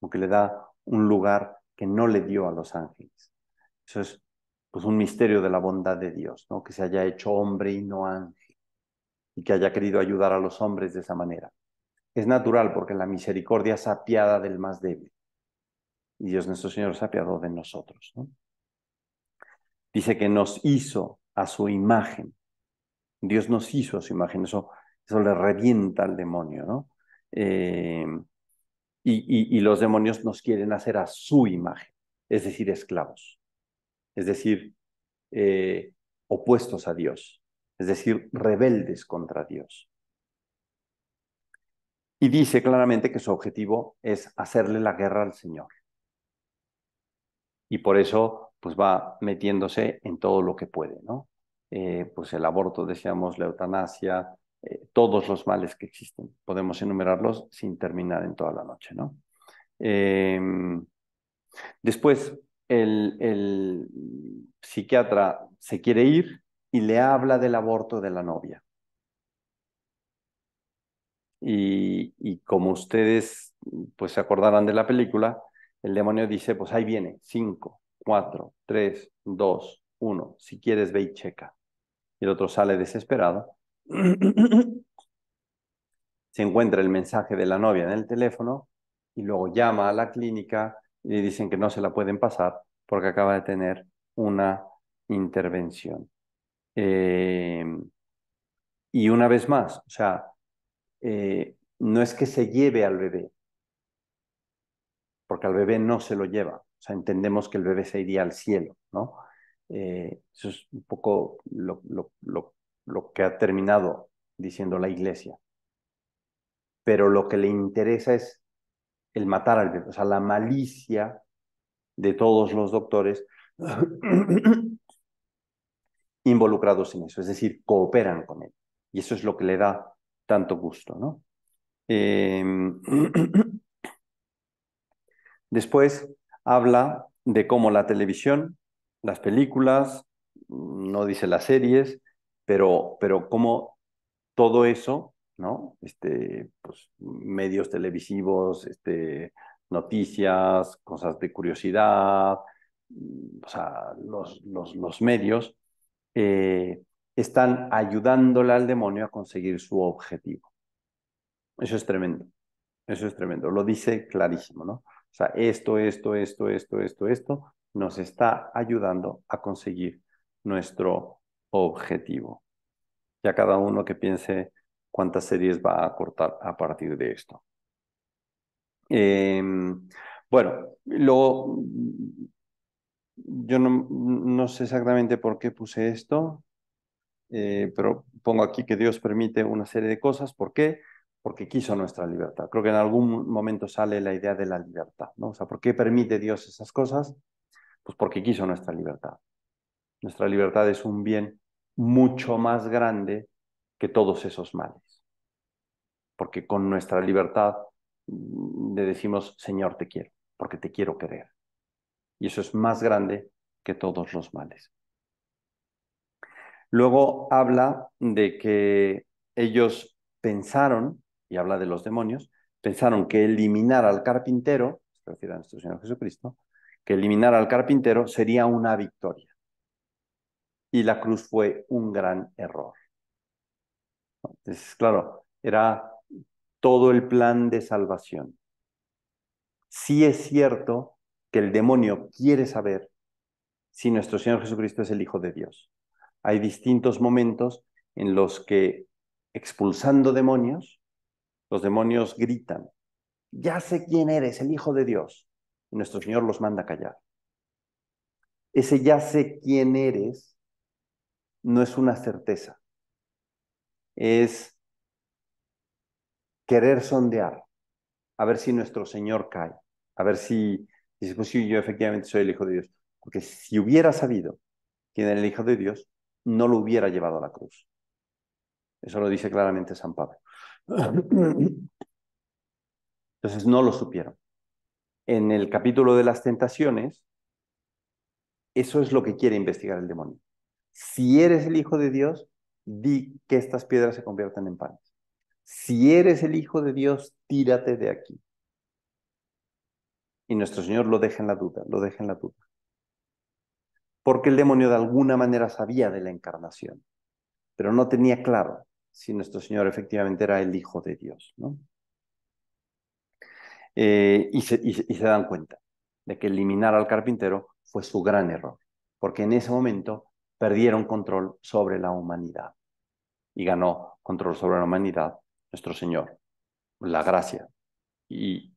porque le da un lugar que no le dio a los ángeles. Eso es pues un misterio de la bondad de Dios, ¿no? Que se haya hecho hombre y no ángel, y que haya querido ayudar a los hombres de esa manera. Es natural porque la misericordia es apiada del más débil. Y Dios nuestro Señor es apiado de nosotros. ¿no? Dice que nos hizo a su imagen. Dios nos hizo a su imagen. Eso, eso le revienta al demonio, ¿no? Eh, y los demonios nos quieren hacer a su imagen, es decir, esclavos es decir, eh, opuestos a Dios, es decir, rebeldes contra Dios. Y dice claramente que su objetivo es hacerle la guerra al Señor. Y por eso pues va metiéndose en todo lo que puede, ¿no? Eh, pues el aborto, decíamos, la eutanasia, eh, todos los males que existen. Podemos enumerarlos sin terminar en toda la noche, ¿no? Em, después, el, psiquiatra se quiere ir y le habla del aborto de la novia. Y, como ustedes pues se acordarán de la película, el demonio dice, pues ahí viene, 5, 4, 3, 2, 1, si quieres ve y checa. Y el otro sale desesperado. se encuentra el mensaje de la novia en el teléfono y luego llama a la clínica y dicen que no se la pueden pasar porque acaba de tener una intervención. Em, y una vez más, o sea, eh, no es que se lleve al bebé, porque al bebé no se lo lleva. O sea, entendemos que el bebé se iría al cielo, ¿no? Eh, eso es un poco lo que ha terminado diciendo la iglesia. Pero lo que le interesa es el matar al bebé, o sea, la malicia de todos los doctores involucrados en eso, es decir, cooperan con él. Y eso es lo que le da tanto gusto, ¿no? Em, después habla de cómo la televisión, las películas, no dice las series, pero, pero cómo todo eso ¿no? Este, pues, medios televisivos, este, noticias, cosas de curiosidad, o sea, los, los, los medios eh, están ayudándole al demonio a conseguir su objetivo. Eso es tremendo, eso es tremendo, lo dice clarísimo, ¿no? O sea, esto, esto, esto, esto, esto, esto nos está ayudando a conseguir nuestro objetivo. Ya cada uno que piense cuántas series va a cortar a partir de esto. Em, bueno, luego, yo no, sé exactamente por qué puse esto, eh, pero pongo aquí que Dios permite una serie de cosas. ¿Por qué? Porque quiso nuestra libertad. Creo que en algún momento sale la idea de la libertad, ¿no? ¿por qué permite Dios esas cosas? Pues porque quiso nuestra libertad. Nuestra libertad es un bien mucho más grande que todos esos males. Porque con nuestra libertad mm, le decimos, Señor, te quiero, porque te quiero querer. Y eso es más grande que todos los males. Luego habla de que ellos pensaron, y habla de los demonios, pensaron que eliminar al carpintero, se refiere a nuestro Señor Jesucristo, que eliminar al carpintero sería una victoria. Y la cruz fue un gran error. Entonces, claro, era todo el plan de salvación. Sí es cierto que el demonio quiere saber si nuestro Señor Jesucristo es el Hijo de Dios. Hay distintos momentos en los que expulsando demonios, los demonios gritan, ya sé quién eres, el Hijo de Dios. nuestro Señor los manda a callar. Ese ya sé quién eres no es una certeza, es querer sondear, a ver si nuestro Señor cae, a ver si dice pues yo efectivamente soy el Hijo de Dios. Porque si hubiera sabido quién era el Hijo de Dios, no lo hubiera llevado a la cruz. Eso lo dice claramente San Pablo. Entonces no lo supieron. En el capítulo de las tentaciones, eso es lo que quiere investigar el demonio. Si eres el Hijo de Dios, di que estas piedras se conviertan en panes. Si eres el Hijo de Dios, tírate de aquí. Y nuestro Señor lo deja en la duda, lo deja en la duda. Porque el demonio de alguna manera sabía de la encarnación, pero no tenía claro si nuestro Señor efectivamente era el Hijo de Dios. ¿no? Eh, y se dan cuenta de que eliminar al carpintero fue su gran error, porque en ese momento perdieron control sobre la humanidad y ganó control sobre la humanidad nuestro Señor, la gracia. Y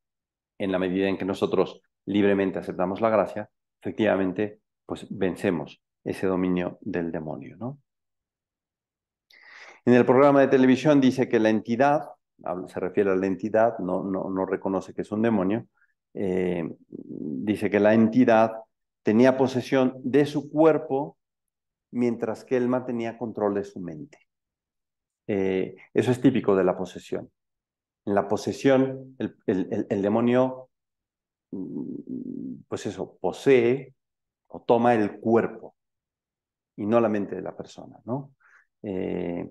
en la medida en que nosotros libremente aceptamos la gracia, efectivamente, pues vencemos ese dominio del demonio, ¿no? En el programa de televisión dice que la entidad, se refiere a la entidad, no, no, reconoce que es un demonio, eh, dice que la entidad tenía posesión de su cuerpo mientras que Elma tenía control de su mente. Eh, eso es típico de la posesión. En la posesión, el, demonio, mm, pues eso, posee o toma el cuerpo y no la mente de la persona, ¿no? Eh,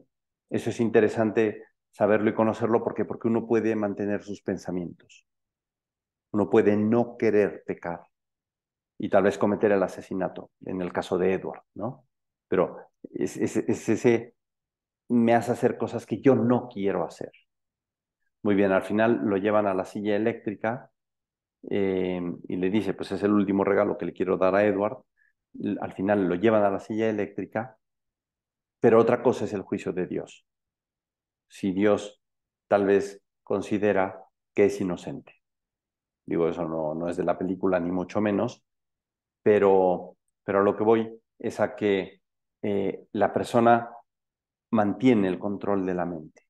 eso es interesante saberlo y conocerlo porque, porque uno puede mantener sus pensamientos. Uno puede no querer pecar y tal vez cometer el asesinato, en el caso de Edward, ¿no? Pero es, es, es ese me hace hacer cosas que yo no quiero hacer. Muy bien, al final lo llevan a la silla eléctrica em, y le dice, pues es el último regalo que le quiero dar a Edward. Al final lo llevan a la silla eléctrica, pero otra cosa es el juicio de Dios. Si Dios tal vez considera que es inocente. Digo, eso no, no es de la película ni mucho menos, pero, pero a lo que voy es a que eh, la persona mantiene el control de la mente.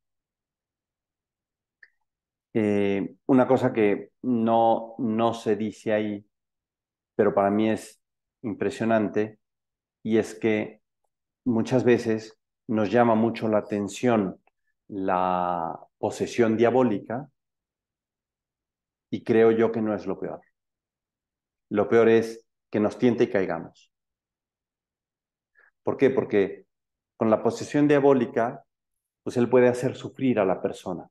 Eh, una cosa que no, no se dice ahí, pero para mí es impresionante, y es que muchas veces nos llama mucho la atención la posesión diabólica y creo yo que no es lo peor. Lo peor es que nos tiente y caigamos. ¿Por qué? Porque con la posesión diabólica, pues él puede hacer sufrir a la persona.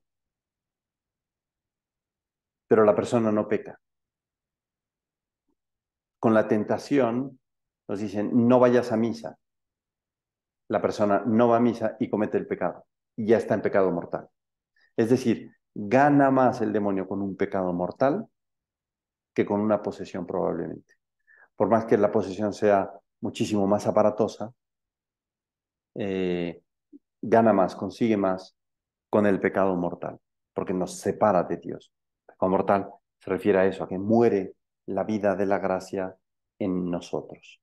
Pero la persona no peca. Con la tentación nos dicen, no vayas a misa. La persona no va a misa y comete el pecado. Y ya está en pecado mortal. Es decir, gana más el demonio con un pecado mortal que con una posesión probablemente. Por más que la posesión sea muchísimo más aparatosa, eh, gana más, consigue más con el pecado mortal, porque nos separa de Dios. El pecado mortal se refiere a eso, a que muere la vida de la gracia en nosotros.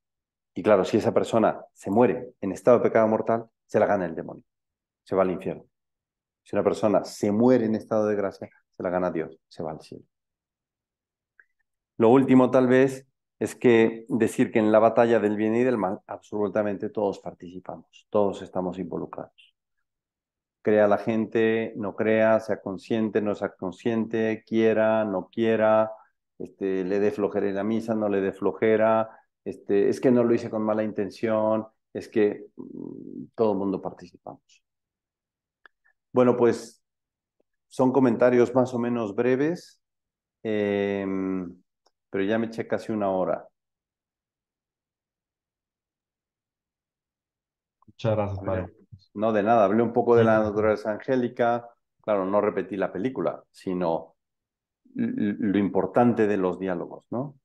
Y claro, si esa persona se muere en estado de pecado mortal, se la gana el demonio, se va al infierno. Si una persona se muere en estado de gracia, se la gana Dios, se va al cielo. Lo último tal vez es que decir que en la batalla del bien y del mal absolutamente todos participamos, todos estamos involucrados. Crea la gente, no crea, sea consciente, no sea consciente, quiera, no quiera, este, le dé flojera en la misa, no le dé flojera, este, es que no lo hice con mala intención, es que mm, todo el mundo participamos. Bueno, pues son comentarios más o menos breves. Em, pero ya me eché casi una hora. Muchas gracias, padre. No de nada, hablé un poco de la naturaleza angélica, claro, no repetí la película, sino lo importante de los diálogos, ¿no?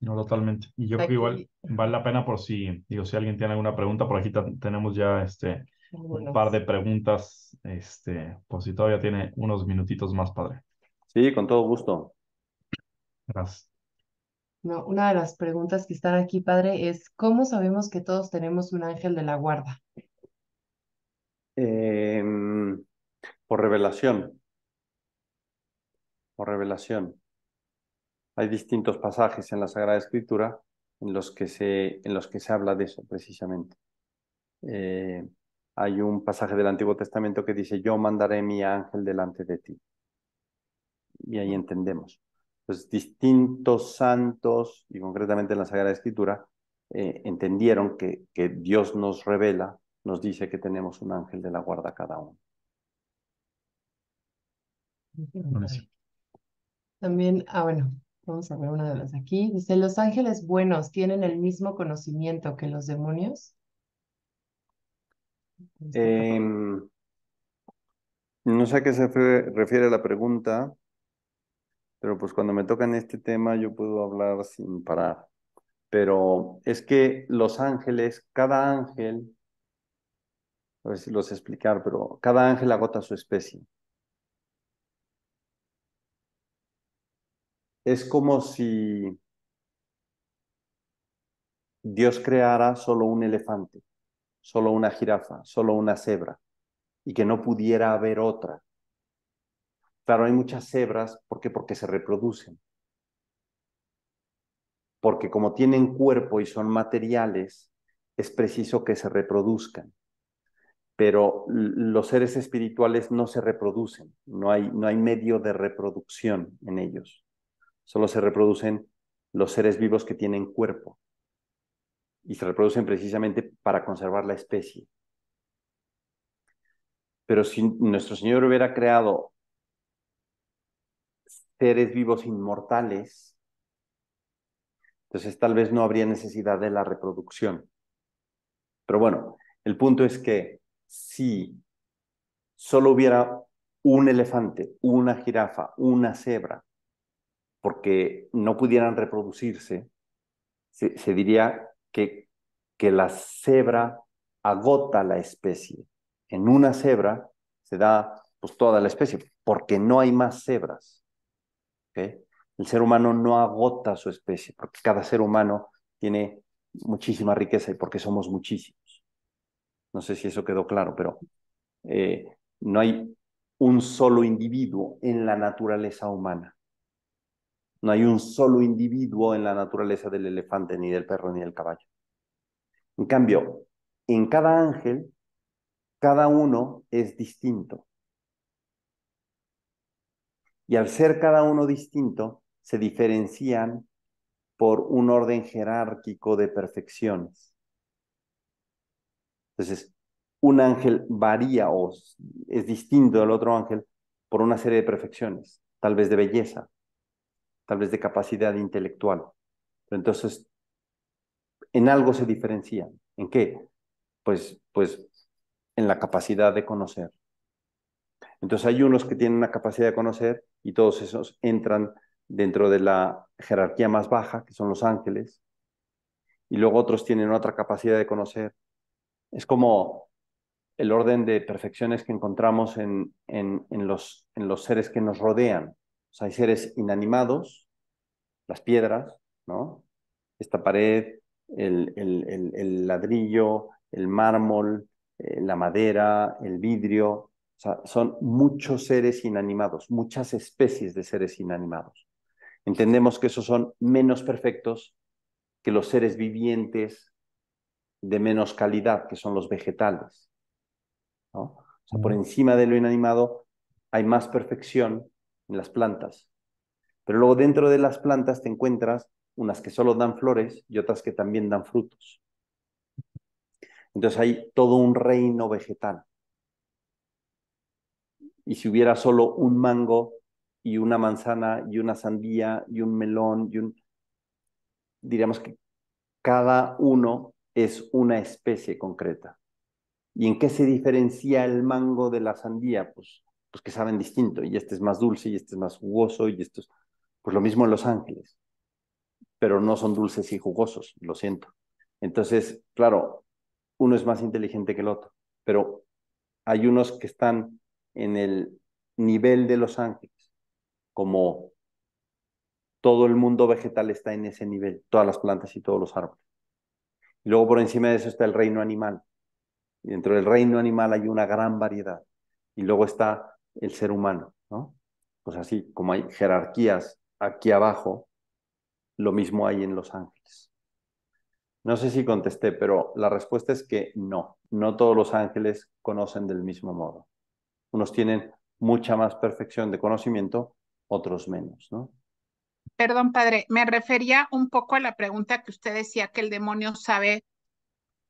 No, totalmente. Y yo creo que igual vale la pena por si, digo, si alguien tiene alguna pregunta, por aquí tenemos ya este, un par de preguntas, este, por si todavía tiene unos minutitos más, padre. Sí, con todo gusto. No, una de las preguntas que están aquí, padre, es ¿cómo sabemos que todos tenemos un ángel de la guarda? Em, por revelación. Por revelación. Hay distintos pasajes en la Sagrada Escritura en los que se, en los que se habla de eso precisamente. Eh, hay un pasaje del Antiguo Testamento que dice, yo mandaré mi ángel delante de ti. Y ahí entendemos. Entonces, pues, distintos santos, y concretamente en la Sagrada Escritura, eh, entendieron que, que Dios nos revela, nos dice que tenemos un ángel de la guarda cada uno. También, ah, bueno, vamos a ver una de las aquí. Dice, ¿los ángeles buenos tienen el mismo conocimiento que los demonios? Em, no sé a qué se refiere la pregunta pero pues cuando me tocan este tema yo puedo hablar sin parar. Pero es que los ángeles, cada ángel, a ver si los explicar, pero cada ángel agota su especie. Es como si Dios creara solo un elefante, solo una jirafa, solo una cebra, y que no pudiera haber otra. Claro, hay muchas cebras, ¿por qué? Porque se reproducen. Porque como tienen cuerpo y son materiales, es preciso que se reproduzcan. Pero los seres espirituales no se reproducen, no hay, no hay medio de reproducción en ellos. Solo se reproducen los seres vivos que tienen cuerpo y se reproducen precisamente para conservar la especie. Pero si nuestro Señor hubiera creado seres vivos inmortales, entonces tal vez no habría necesidad de la reproducción. Pero bueno, el punto es que si solo hubiera un elefante, una jirafa, una cebra, porque no pudieran reproducirse, se, diría que, que la cebra agota la especie. En una cebra se da pues, toda la especie, porque no hay más cebras. El ser humano no agota su especie, porque cada ser humano tiene muchísima riqueza y porque somos muchísimos. No sé si eso quedó claro, pero eh, no hay un solo individuo en la naturaleza humana. No hay un solo individuo en la naturaleza del elefante, ni del perro, ni del caballo. En cambio, en cada ángel, cada uno es distinto. Y al ser cada uno distinto, se diferencian por un orden jerárquico de perfecciones. Entonces, un ángel varía o es distinto del otro ángel por una serie de perfecciones, tal vez de belleza, tal vez de capacidad intelectual. entonces, en algo se diferencian. ¿En qué? Pues, pues en la capacidad de conocer. Entonces hay unos que tienen una capacidad de conocer y todos esos entran dentro de la jerarquía más baja, que son los ángeles, y luego otros tienen otra capacidad de conocer. Es como el orden de perfecciones que encontramos en, en, los, en los seres que nos rodean. O hay seres inanimados, las piedras, ¿no? Esta pared, el, ladrillo, el mármol, eh, la madera, el vidrio, son muchos seres inanimados, muchas especies de seres inanimados. Entendemos que esos son menos perfectos que los seres vivientes de menos calidad, que son los vegetales. por encima de lo inanimado hay más perfección en las plantas. Pero luego dentro de las plantas te encuentras unas que solo dan flores y otras que también dan frutos. Entonces hay todo un reino vegetal y si hubiera solo un mango y una manzana y una sandía y un melón y un... Diríamos que cada uno es una especie concreta. ¿Y en qué se diferencia el mango de la sandía? Pues, pues que saben distinto, y este es más dulce, y este es más jugoso, y esto es... Pues lo mismo en Los Ángeles, pero no son dulces y jugosos, lo siento. Entonces, claro, uno es más inteligente que el otro, pero hay unos que están en el nivel de los ángeles, como todo el mundo vegetal está en ese nivel, todas las plantas y todos los árboles. Y luego por encima de eso está el reino animal. dentro del reino animal hay una gran variedad. Y luego está el ser humano, ¿no? Pues así, como hay jerarquías aquí abajo, lo mismo hay en los ángeles. No sé si contesté, pero la respuesta es que no, no todos los ángeles conocen del mismo modo. Unos tienen mucha más perfección de conocimiento, otros menos, ¿no? Perdón, padre, me refería un poco a la pregunta que usted decía que el demonio sabe,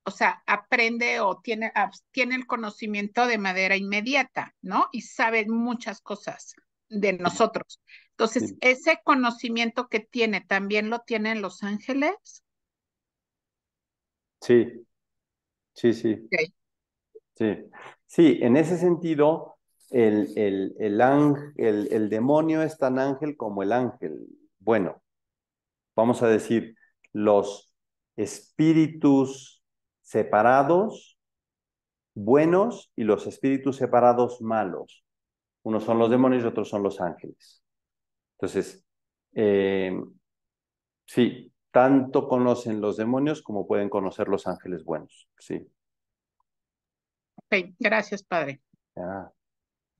o sea, aprende o tiene, ah, tiene el conocimiento de manera inmediata, ¿no? Y sabe muchas cosas de nosotros. Entonces, ese conocimiento que tiene, ¿también lo tienen Los Ángeles? Sí, sí, sí. Sí. sí, en ese sentido, el, el, el, demonio es tan ángel como el ángel. Bueno, vamos a decir, los espíritus separados buenos y los espíritus separados malos. Unos son los demonios y otros son los ángeles. Entonces, eh, sí, tanto conocen los demonios como pueden conocer los ángeles buenos. Sí. Ok, gracias, padre.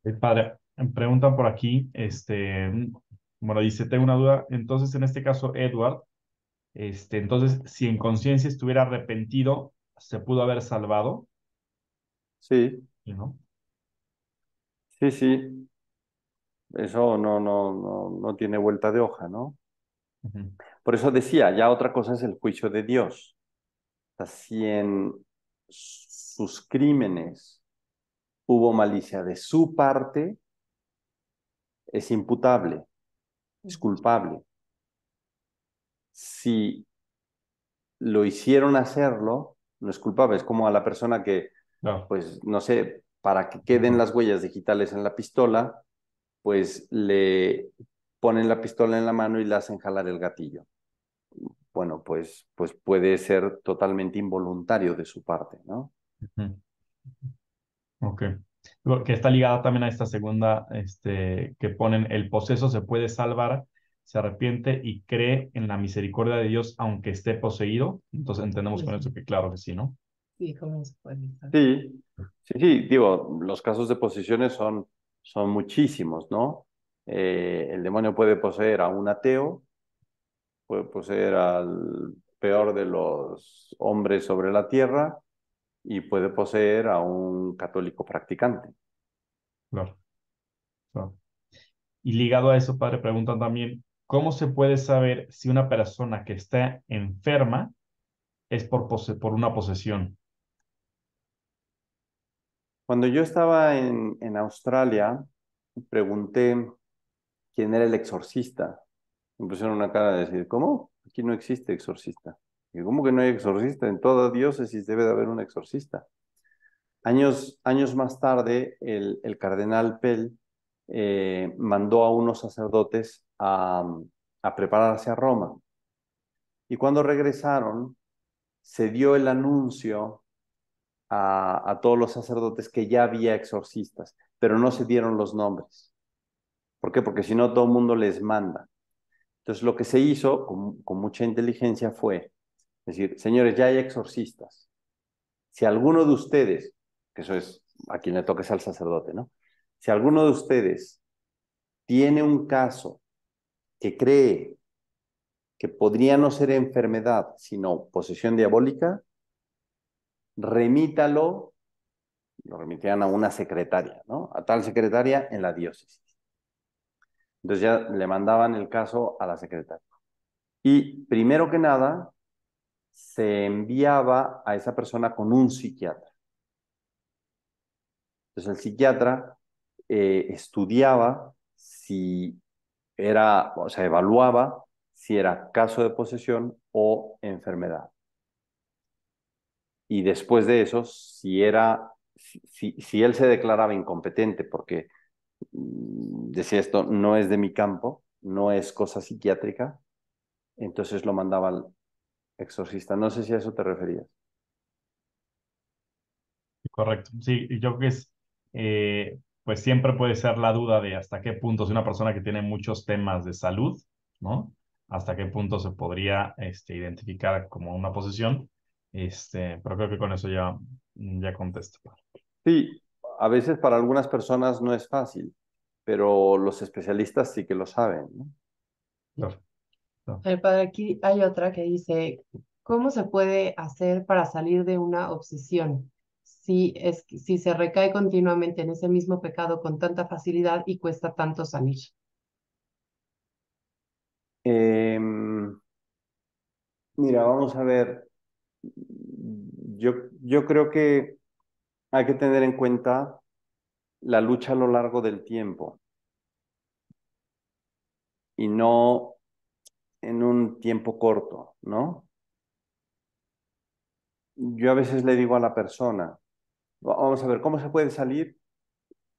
Eh, padre, em, preguntan por aquí, este, bueno, dice, tengo una duda. Entonces, en este caso, Edward, este, entonces, si en conciencia estuviera arrepentido, ¿se pudo haber salvado? Sí. ¿No? Sí, sí. Eso no, no, no, no tiene vuelta de hoja, ¿no? Por eso decía, ya otra cosa es el juicio de Dios. así en sus crímenes hubo malicia de su parte, es imputable, es culpable. Si lo hicieron hacerlo, no es culpable, es como a la persona que, no. pues, no sé, para que queden las huellas digitales en la pistola, pues le ponen la pistola en la mano y le hacen jalar el gatillo. Bueno, pues, pues puede ser totalmente involuntario de su parte, ¿no? Ok. Que está ligada también a esta segunda, este, que ponen, el poseso se puede salvar, se arrepiente y cree en la misericordia de Dios aunque esté poseído. Entonces entendemos con eso que claro que sí, ¿no? Sí, se sí, sí, sí, digo, los casos de posesiones son, son muchísimos, ¿no? Eh, el demonio puede poseer a un ateo, puede poseer al peor de los hombres sobre la tierra, y puede poseer a un católico practicante. Claro. Y ligado a eso, padre, preguntan también, ¿cómo se puede saber si una persona que está enferma es por, pose por una posesión? Cuando yo estaba en, en Australia, pregunté quién era el exorcista. Me pusieron una cara de decir, ¿cómo? Aquí no existe exorcista. Y ¿cómo que no hay exorcista? En toda diócesis debe de haber un exorcista. Años, años más tarde, el, cardenal Pell eh, mandó a unos sacerdotes a, a prepararse a Roma. Y cuando regresaron, se dio el anuncio a, todos los sacerdotes que ya había exorcistas, pero no se dieron los nombres. ¿Por qué? Porque si no, todo el mundo les manda. Entonces, lo que se hizo con, con mucha inteligencia fue es decir, señores, ya hay exorcistas. Si alguno de ustedes, que eso es a quien le toque al sacerdote, ¿no? Si alguno de ustedes tiene un caso que cree que podría no ser enfermedad, sino posesión diabólica, remítalo, lo remitían a una secretaria, ¿no? A tal secretaria en la diócesis. Entonces ya le mandaban el caso a la secretaria. Y primero que nada, se enviaba a esa persona con un psiquiatra. Entonces el psiquiatra eh, estudiaba si era, o sea, evaluaba si era caso de posesión o enfermedad. Y después de eso, si era, si, si él se declaraba incompetente, porque mm, decía esto no es de mi campo, no es cosa psiquiátrica, entonces lo mandaba al, exorcista. No sé si a eso te referías. Correcto. Sí, yo creo que es, eh, pues siempre puede ser la duda de hasta qué punto, si una persona que tiene muchos temas de salud, ¿no? Hasta qué punto se podría este, identificar como una posición? Este, pero creo que con eso ya, ya contesto. Sí, a veces para algunas personas no es fácil, pero los especialistas sí que lo saben, ¿no? Claro. El padre, aquí hay otra que dice, ¿cómo se puede hacer para salir de una obsesión? Si, es, si se recae continuamente en ese mismo pecado con tanta facilidad y cuesta tanto salir. Em, mira, vamos a ver. Yo, yo creo que hay que tener en cuenta la lucha a lo largo del tiempo y no en un tiempo corto, ¿no? Yo a veces le digo a la persona, vamos a ver, ¿cómo se puede salir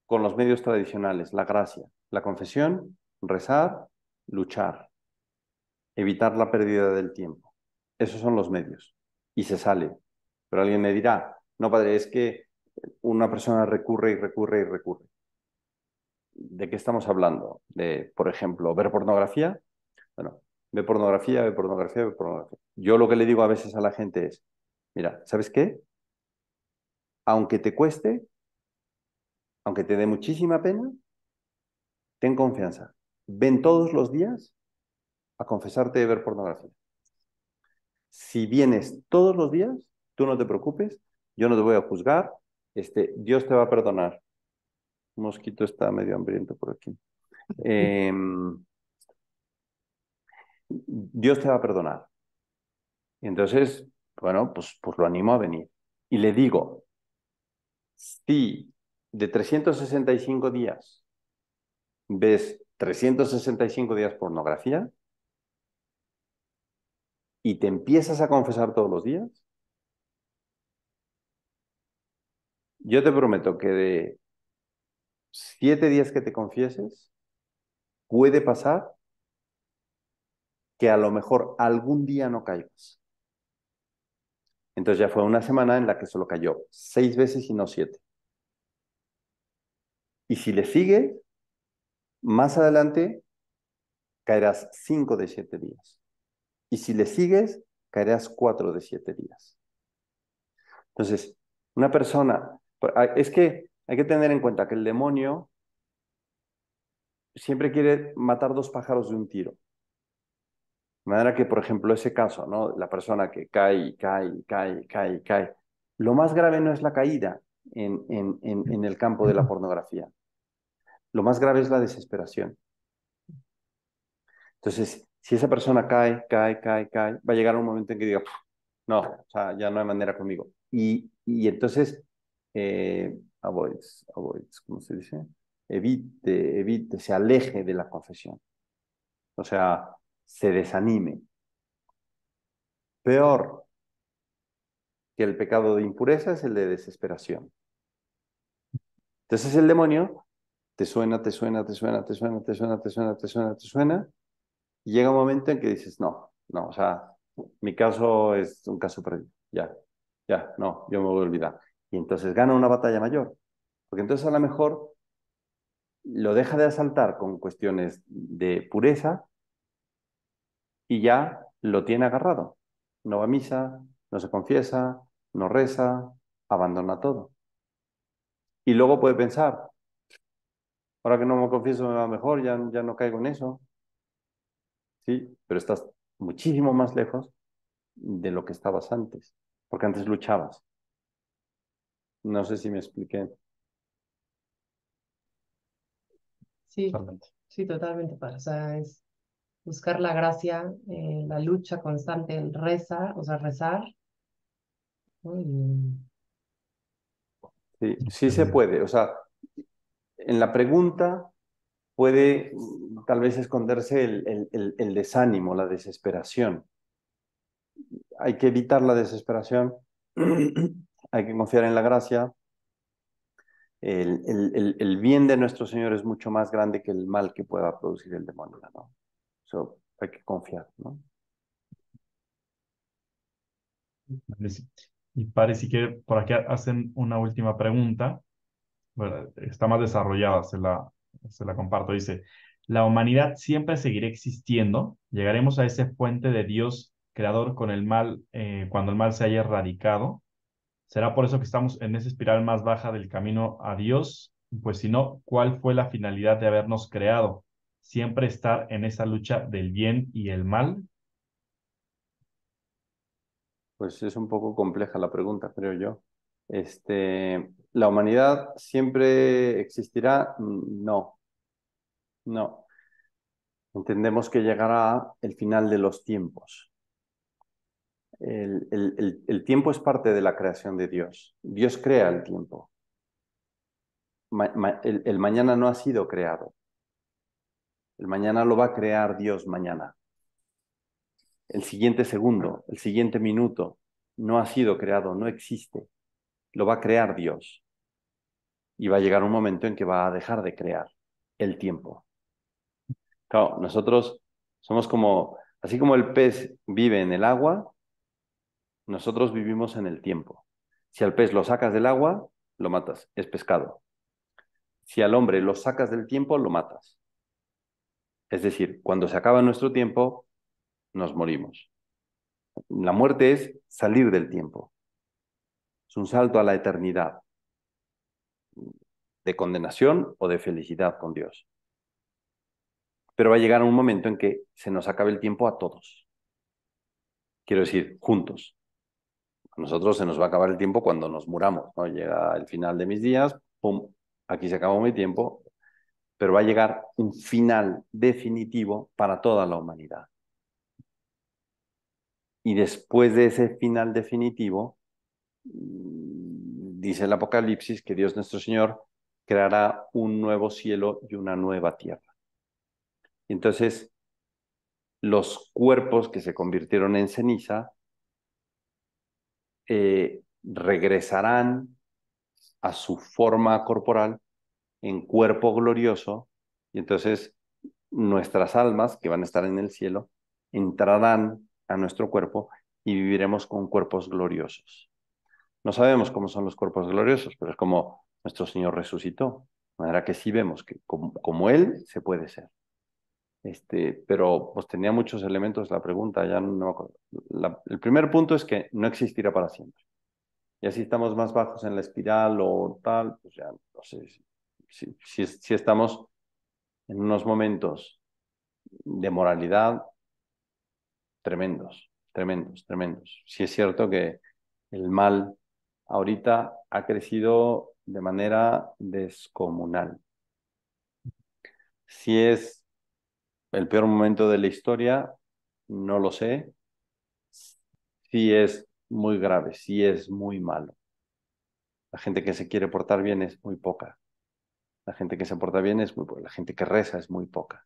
con los medios tradicionales? La gracia, la confesión, rezar, luchar, evitar la pérdida del tiempo. Esos son los medios. Y se sale. Pero alguien me dirá, no, padre, es que una persona recurre y recurre y recurre. ¿De qué estamos hablando? De, por ejemplo, ver pornografía. Bueno, ve pornografía, ve pornografía, ve pornografía. Yo lo que le digo a veces a la gente es, mira, ¿sabes qué? Aunque te cueste, aunque te dé muchísima pena, ten confianza. Ven todos los días a confesarte de ver pornografía. Si vienes todos los días, tú no te preocupes, yo no te voy a juzgar, este, Dios te va a perdonar. mosquito está medio hambriento por aquí. Eh, Dios te va a perdonar. Y entonces, bueno, pues, pues lo animo a venir. Y le digo, si de 365 días ves 365 días pornografía y te empiezas a confesar todos los días, yo te prometo que de siete días que te confieses, puede pasar que a lo mejor algún día no caigas. Entonces ya fue una semana en la que solo cayó seis veces y no siete. Y si le sigue, más adelante caerás cinco de siete días. Y si le sigues, caerás cuatro de siete días. Entonces, una persona, ah, es que hay que tener en cuenta que el demonio siempre quiere matar dos pájaros de un tiro. De manera que, por ejemplo, ese caso, ¿no? La persona que cae, cae, cae, cae, cae. Lo más grave no es la caída en, en, en, en el campo de la pornografía. Lo más grave es la desesperación. Entonces, si esa persona cae, cae, cae, cae, va a llegar un momento en que diga, no, o sea, ya no hay manera conmigo. Y, y entonces, eh, avoids, avoids, ¿cómo se dice? Evite, evite, se aleje de la confesión. O sea, se desanime. Peor que el pecado de impureza es el de desesperación. Entonces el demonio te suena, te suena, te suena, te suena, te suena, te suena, te suena, te suena, y llega un momento en que dices, no, no, o sea, mi caso es un caso perdido, ya, ya, no, yo me voy a olvidar. Y entonces gana una batalla mayor, porque entonces a lo mejor lo deja de asaltar con cuestiones de pureza y ya lo tiene agarrado. No va a misa, no se confiesa, no reza, abandona todo. Y luego puede pensar, ahora que no me confieso me va mejor, ya, ya no caigo en eso. Sí, pero estás muchísimo más lejos de lo que estabas antes, porque antes luchabas. No sé si me expliqué. Sí, totalmente. sí, totalmente. Para buscar la gracia, eh, la lucha constante, el reza, o sea, rezar. Sí, sí se puede, o sea, en la pregunta puede tal vez esconderse el, desánimo, la desesperación. Hay que evitar la desesperación, hay que confiar en la gracia, el, el, bien de nuestro Señor es mucho más grande que el mal que pueda producir el demonio. ¿no? So, hay que confiar, ¿no? Y parece que por aquí hacen una última pregunta. está más desarrollada, se la, se la comparto. Dice, la humanidad siempre seguirá existiendo. Llegaremos a ese puente de Dios creador con el mal eh, cuando el mal se haya erradicado. ¿Será por eso que estamos en esa espiral más baja del camino a Dios? Pues si no, ¿cuál fue la finalidad de habernos creado? siempre estar en esa lucha del bien y el mal? Pues es un poco compleja la pregunta, creo yo. Este, ¿La humanidad siempre existirá? Mm, no, no. Entendemos que llegará el final de los tiempos. El, tiempo es parte de la creación de Dios. Dios crea el tiempo. el mañana no ha sido creado. El mañana lo va a crear Dios mañana. El siguiente segundo, el siguiente minuto, no ha sido creado, no existe. Lo va a crear Dios. Y va a llegar un momento en que va a dejar de crear el tiempo. Claro, nosotros somos como, así como el pez vive en el agua, nosotros vivimos en el tiempo. Si al pez lo sacas del agua, lo matas, es pescado. Si al hombre lo sacas del tiempo, lo matas. Es decir, cuando se acaba nuestro tiempo, nos morimos. La muerte es salir del tiempo. Es un salto a la eternidad, de condenación o de felicidad con Dios. Pero va a llegar un momento en que se nos acabe el tiempo a todos. Quiero decir, juntos. A nosotros se nos va a acabar el tiempo cuando nos muramos. ¿no? Llega el final de mis días, ¡pum! Aquí se acabó mi tiempo, pero va a llegar un final definitivo para toda la humanidad. Y después de ese final definitivo, mm, dice el Apocalipsis que Dios nuestro Señor creará un nuevo cielo y una nueva tierra. Entonces, los cuerpos que se convirtieron en ceniza eh, regresarán a su forma corporal en cuerpo glorioso, y entonces nuestras almas, que van a estar en el cielo, entrarán a nuestro cuerpo y viviremos con cuerpos gloriosos. No sabemos cómo son los cuerpos gloriosos, pero es como nuestro Señor resucitó. De manera que sí vemos que como, Él se puede ser. Este, pero pues tenía muchos elementos la pregunta, ya no el primer punto es que no existirá para siempre. Y así estamos más bajos en la espiral o tal, pues ya no sé, si, estamos en unos momentos de moralidad tremendos, tremendos, tremendos. Si es cierto que el mal ahorita ha crecido de manera descomunal. Si es el peor momento de la historia, no lo sé. Si es muy grave, si es muy malo. La gente que se quiere portar bien es muy poca. La gente que se porta bien es muy poca, la gente que reza es muy poca.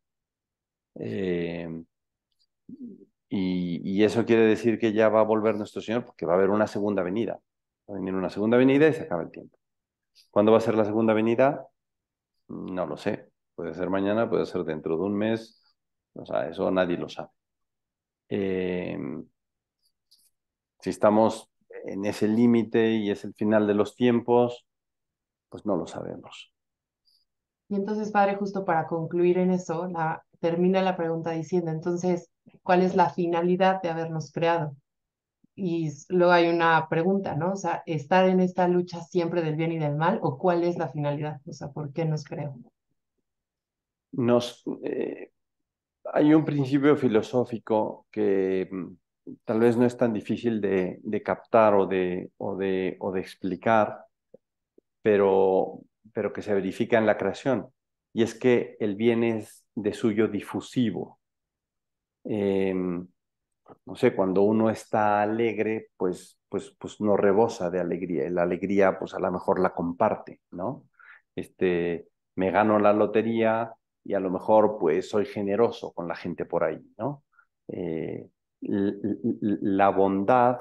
Em, y, eso quiere decir que ya va a volver nuestro Señor porque va a haber una segunda venida. Va a venir una segunda venida y se acaba el tiempo. ¿Cuándo va a ser la segunda venida? No lo sé. Puede ser mañana, puede ser dentro de un mes. O sea, eso nadie lo sabe. Em, si estamos en ese límite y es el final de los tiempos, pues no lo sabemos. Y entonces, padre, justo para concluir en eso, la, termina la pregunta diciendo, entonces, ¿cuál es la finalidad de habernos creado? Y luego hay una pregunta, ¿no? O sea, ¿estar en esta lucha siempre del bien y del mal o cuál es la finalidad? O sea, ¿por qué nos creó? Nos, eh, hay un principio filosófico que mm, tal vez no es tan difícil de, captar o de, o, de, o de explicar, pero pero que se verifica en la creación, y es que el bien es de suyo difusivo. Em, no sé, cuando uno está alegre, pues, pues, pues no rebosa de alegría, la alegría pues a lo mejor la comparte, ¿no? Este, me gano la lotería y a lo mejor pues soy generoso con la gente por ahí, ¿no? Eh, la bondad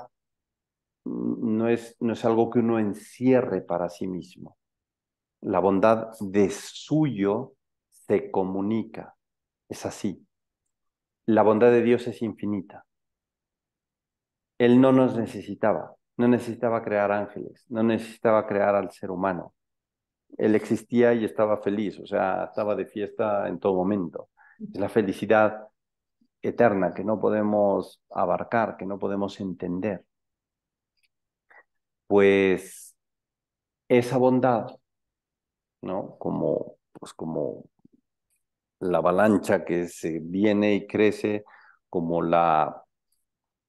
mm, no es, no es algo que uno encierre para sí mismo, la bondad de suyo se comunica. Es así. La bondad de Dios es infinita. Él no nos necesitaba, no necesitaba crear ángeles, no necesitaba crear al ser humano. Él existía y estaba feliz, o sea, estaba de fiesta en todo momento. Es la felicidad eterna que no podemos abarcar, que no podemos entender. Pues esa bondad ¿no? Como, pues como la avalancha que se viene y crece, como la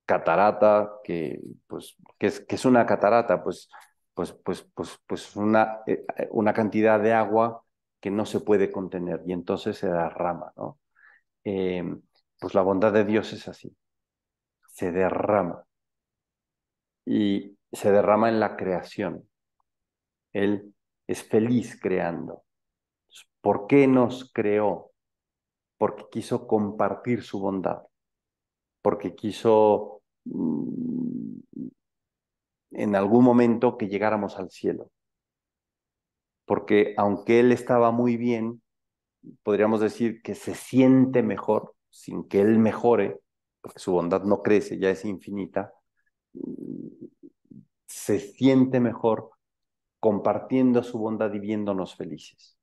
catarata, que, pues, que, es, que es una catarata, pues, pues, pues, pues, pues una, eh, eh, una cantidad de agua que no se puede contener y entonces se derrama, ¿no? Em, pues la bondad de Dios es así, se derrama y se derrama en la creación. Él es feliz creando. ¿Por qué nos creó? Porque quiso compartir su bondad, porque quiso mm, en algún momento que llegáramos al cielo. Porque aunque él estaba muy bien, podríamos decir que se siente mejor sin que él mejore, porque su bondad no crece, ya es infinita, mm, se siente mejor compartiendo su bondad y viéndonos felices.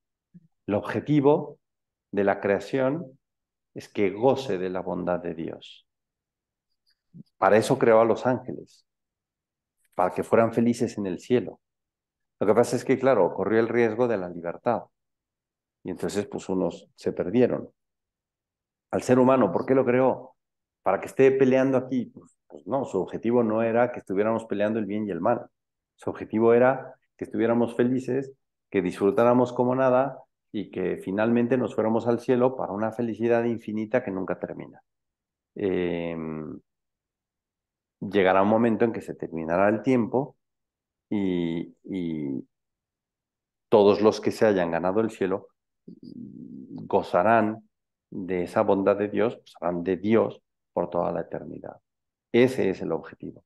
El objetivo de la creación es que goce de la bondad de Dios. Para eso creó a los ángeles, para que fueran felices en el cielo. Lo que pasa es que, claro, corrió el riesgo de la libertad. Y entonces, pues unos se perdieron. Al ser humano, ¿por qué lo creó? Para que esté peleando aquí. Pues, pues no, su objetivo no era que estuviéramos peleando el bien y el mal. Su objetivo era que estuviéramos felices, que disfrutáramos como nada y que finalmente nos fuéramos al cielo para una felicidad infinita que nunca termina. Em, llegará un momento en que se terminará el tiempo y, y todos los que se hayan ganado el cielo gozarán de esa bondad de Dios, gozarán de Dios por toda la eternidad. Ese es el objetivo.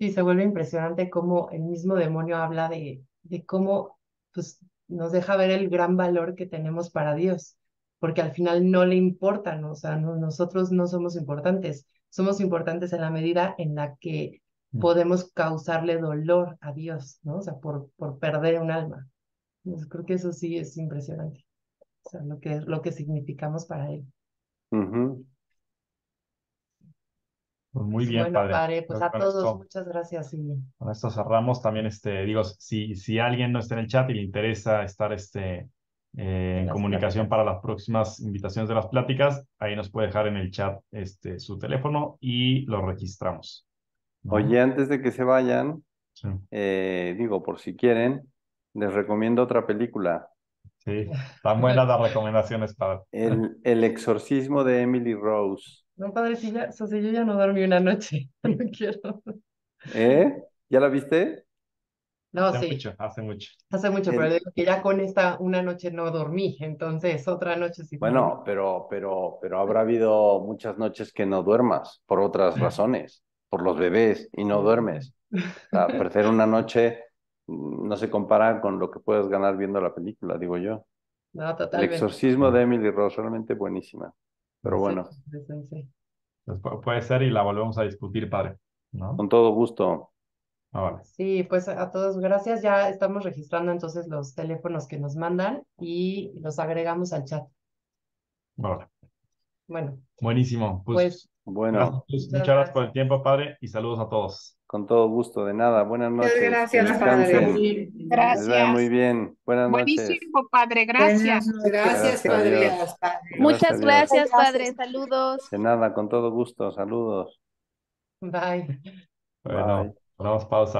Sí, se vuelve impresionante cómo el mismo demonio habla de, de cómo pues, nos deja ver el gran valor que tenemos para Dios, porque al final no le importan, o sea, nosotros no somos importantes, somos importantes en la medida en la que mm. podemos causarle dolor a Dios, ¿no? O sea, por, por perder un alma. creo que eso sí es impresionante, o sea, lo que, lo que significamos para Él. Pues muy bien, bueno, padre. pues a todos, muchas gracias. Y... Con esto cerramos. También, este, digo, si, si alguien no está en el chat y le interesa estar este, eh, en comunicación para las próximas invitaciones de las pláticas, ahí nos puede dejar en el chat este, su teléfono y lo registramos. Oye, antes de que se vayan, eh, digo, por si quieren, les recomiendo otra película. Sí, tan buenas las recomendaciones, para. El, el exorcismo de Emily Rose. No, padre, si yo ya no dormí una noche, no quiero. ¿Eh? ¿Ya la viste? No, sí. hace mucho. Hace mucho, pero digo que ya con esta una noche no dormí, entonces otra noche sí. Bueno, pero, pero, pero habrá habido muchas noches que no duermas por otras ah. razones, por los bebés y no duermes. A perder una noche mm, no se compara con lo que puedes ganar viendo la película, digo yo. No, El exorcismo de Emily Rose, realmente buenísima. Pero bueno. Pues puede ser y la volvemos a discutir, padre. ¿no? Con todo gusto. Ah, sí, pues a todos gracias. Ya estamos registrando entonces los teléfonos que nos mandan y los agregamos al chat. Ah, bueno. Buenísimo. Pues, pues bueno. Pues, muchas gracias por el tiempo, padre, y saludos a todos. Con todo gusto, de nada. Buenas noches. Muchas gracias, padre. gracias. Muy bien. Buenas noches. Buenísimo, padre. Gracias. Gracias, padre. Muchas gracias, padre. Saludos. De nada, con todo gusto. Saludos. Bye. Bueno, ponemos pausa.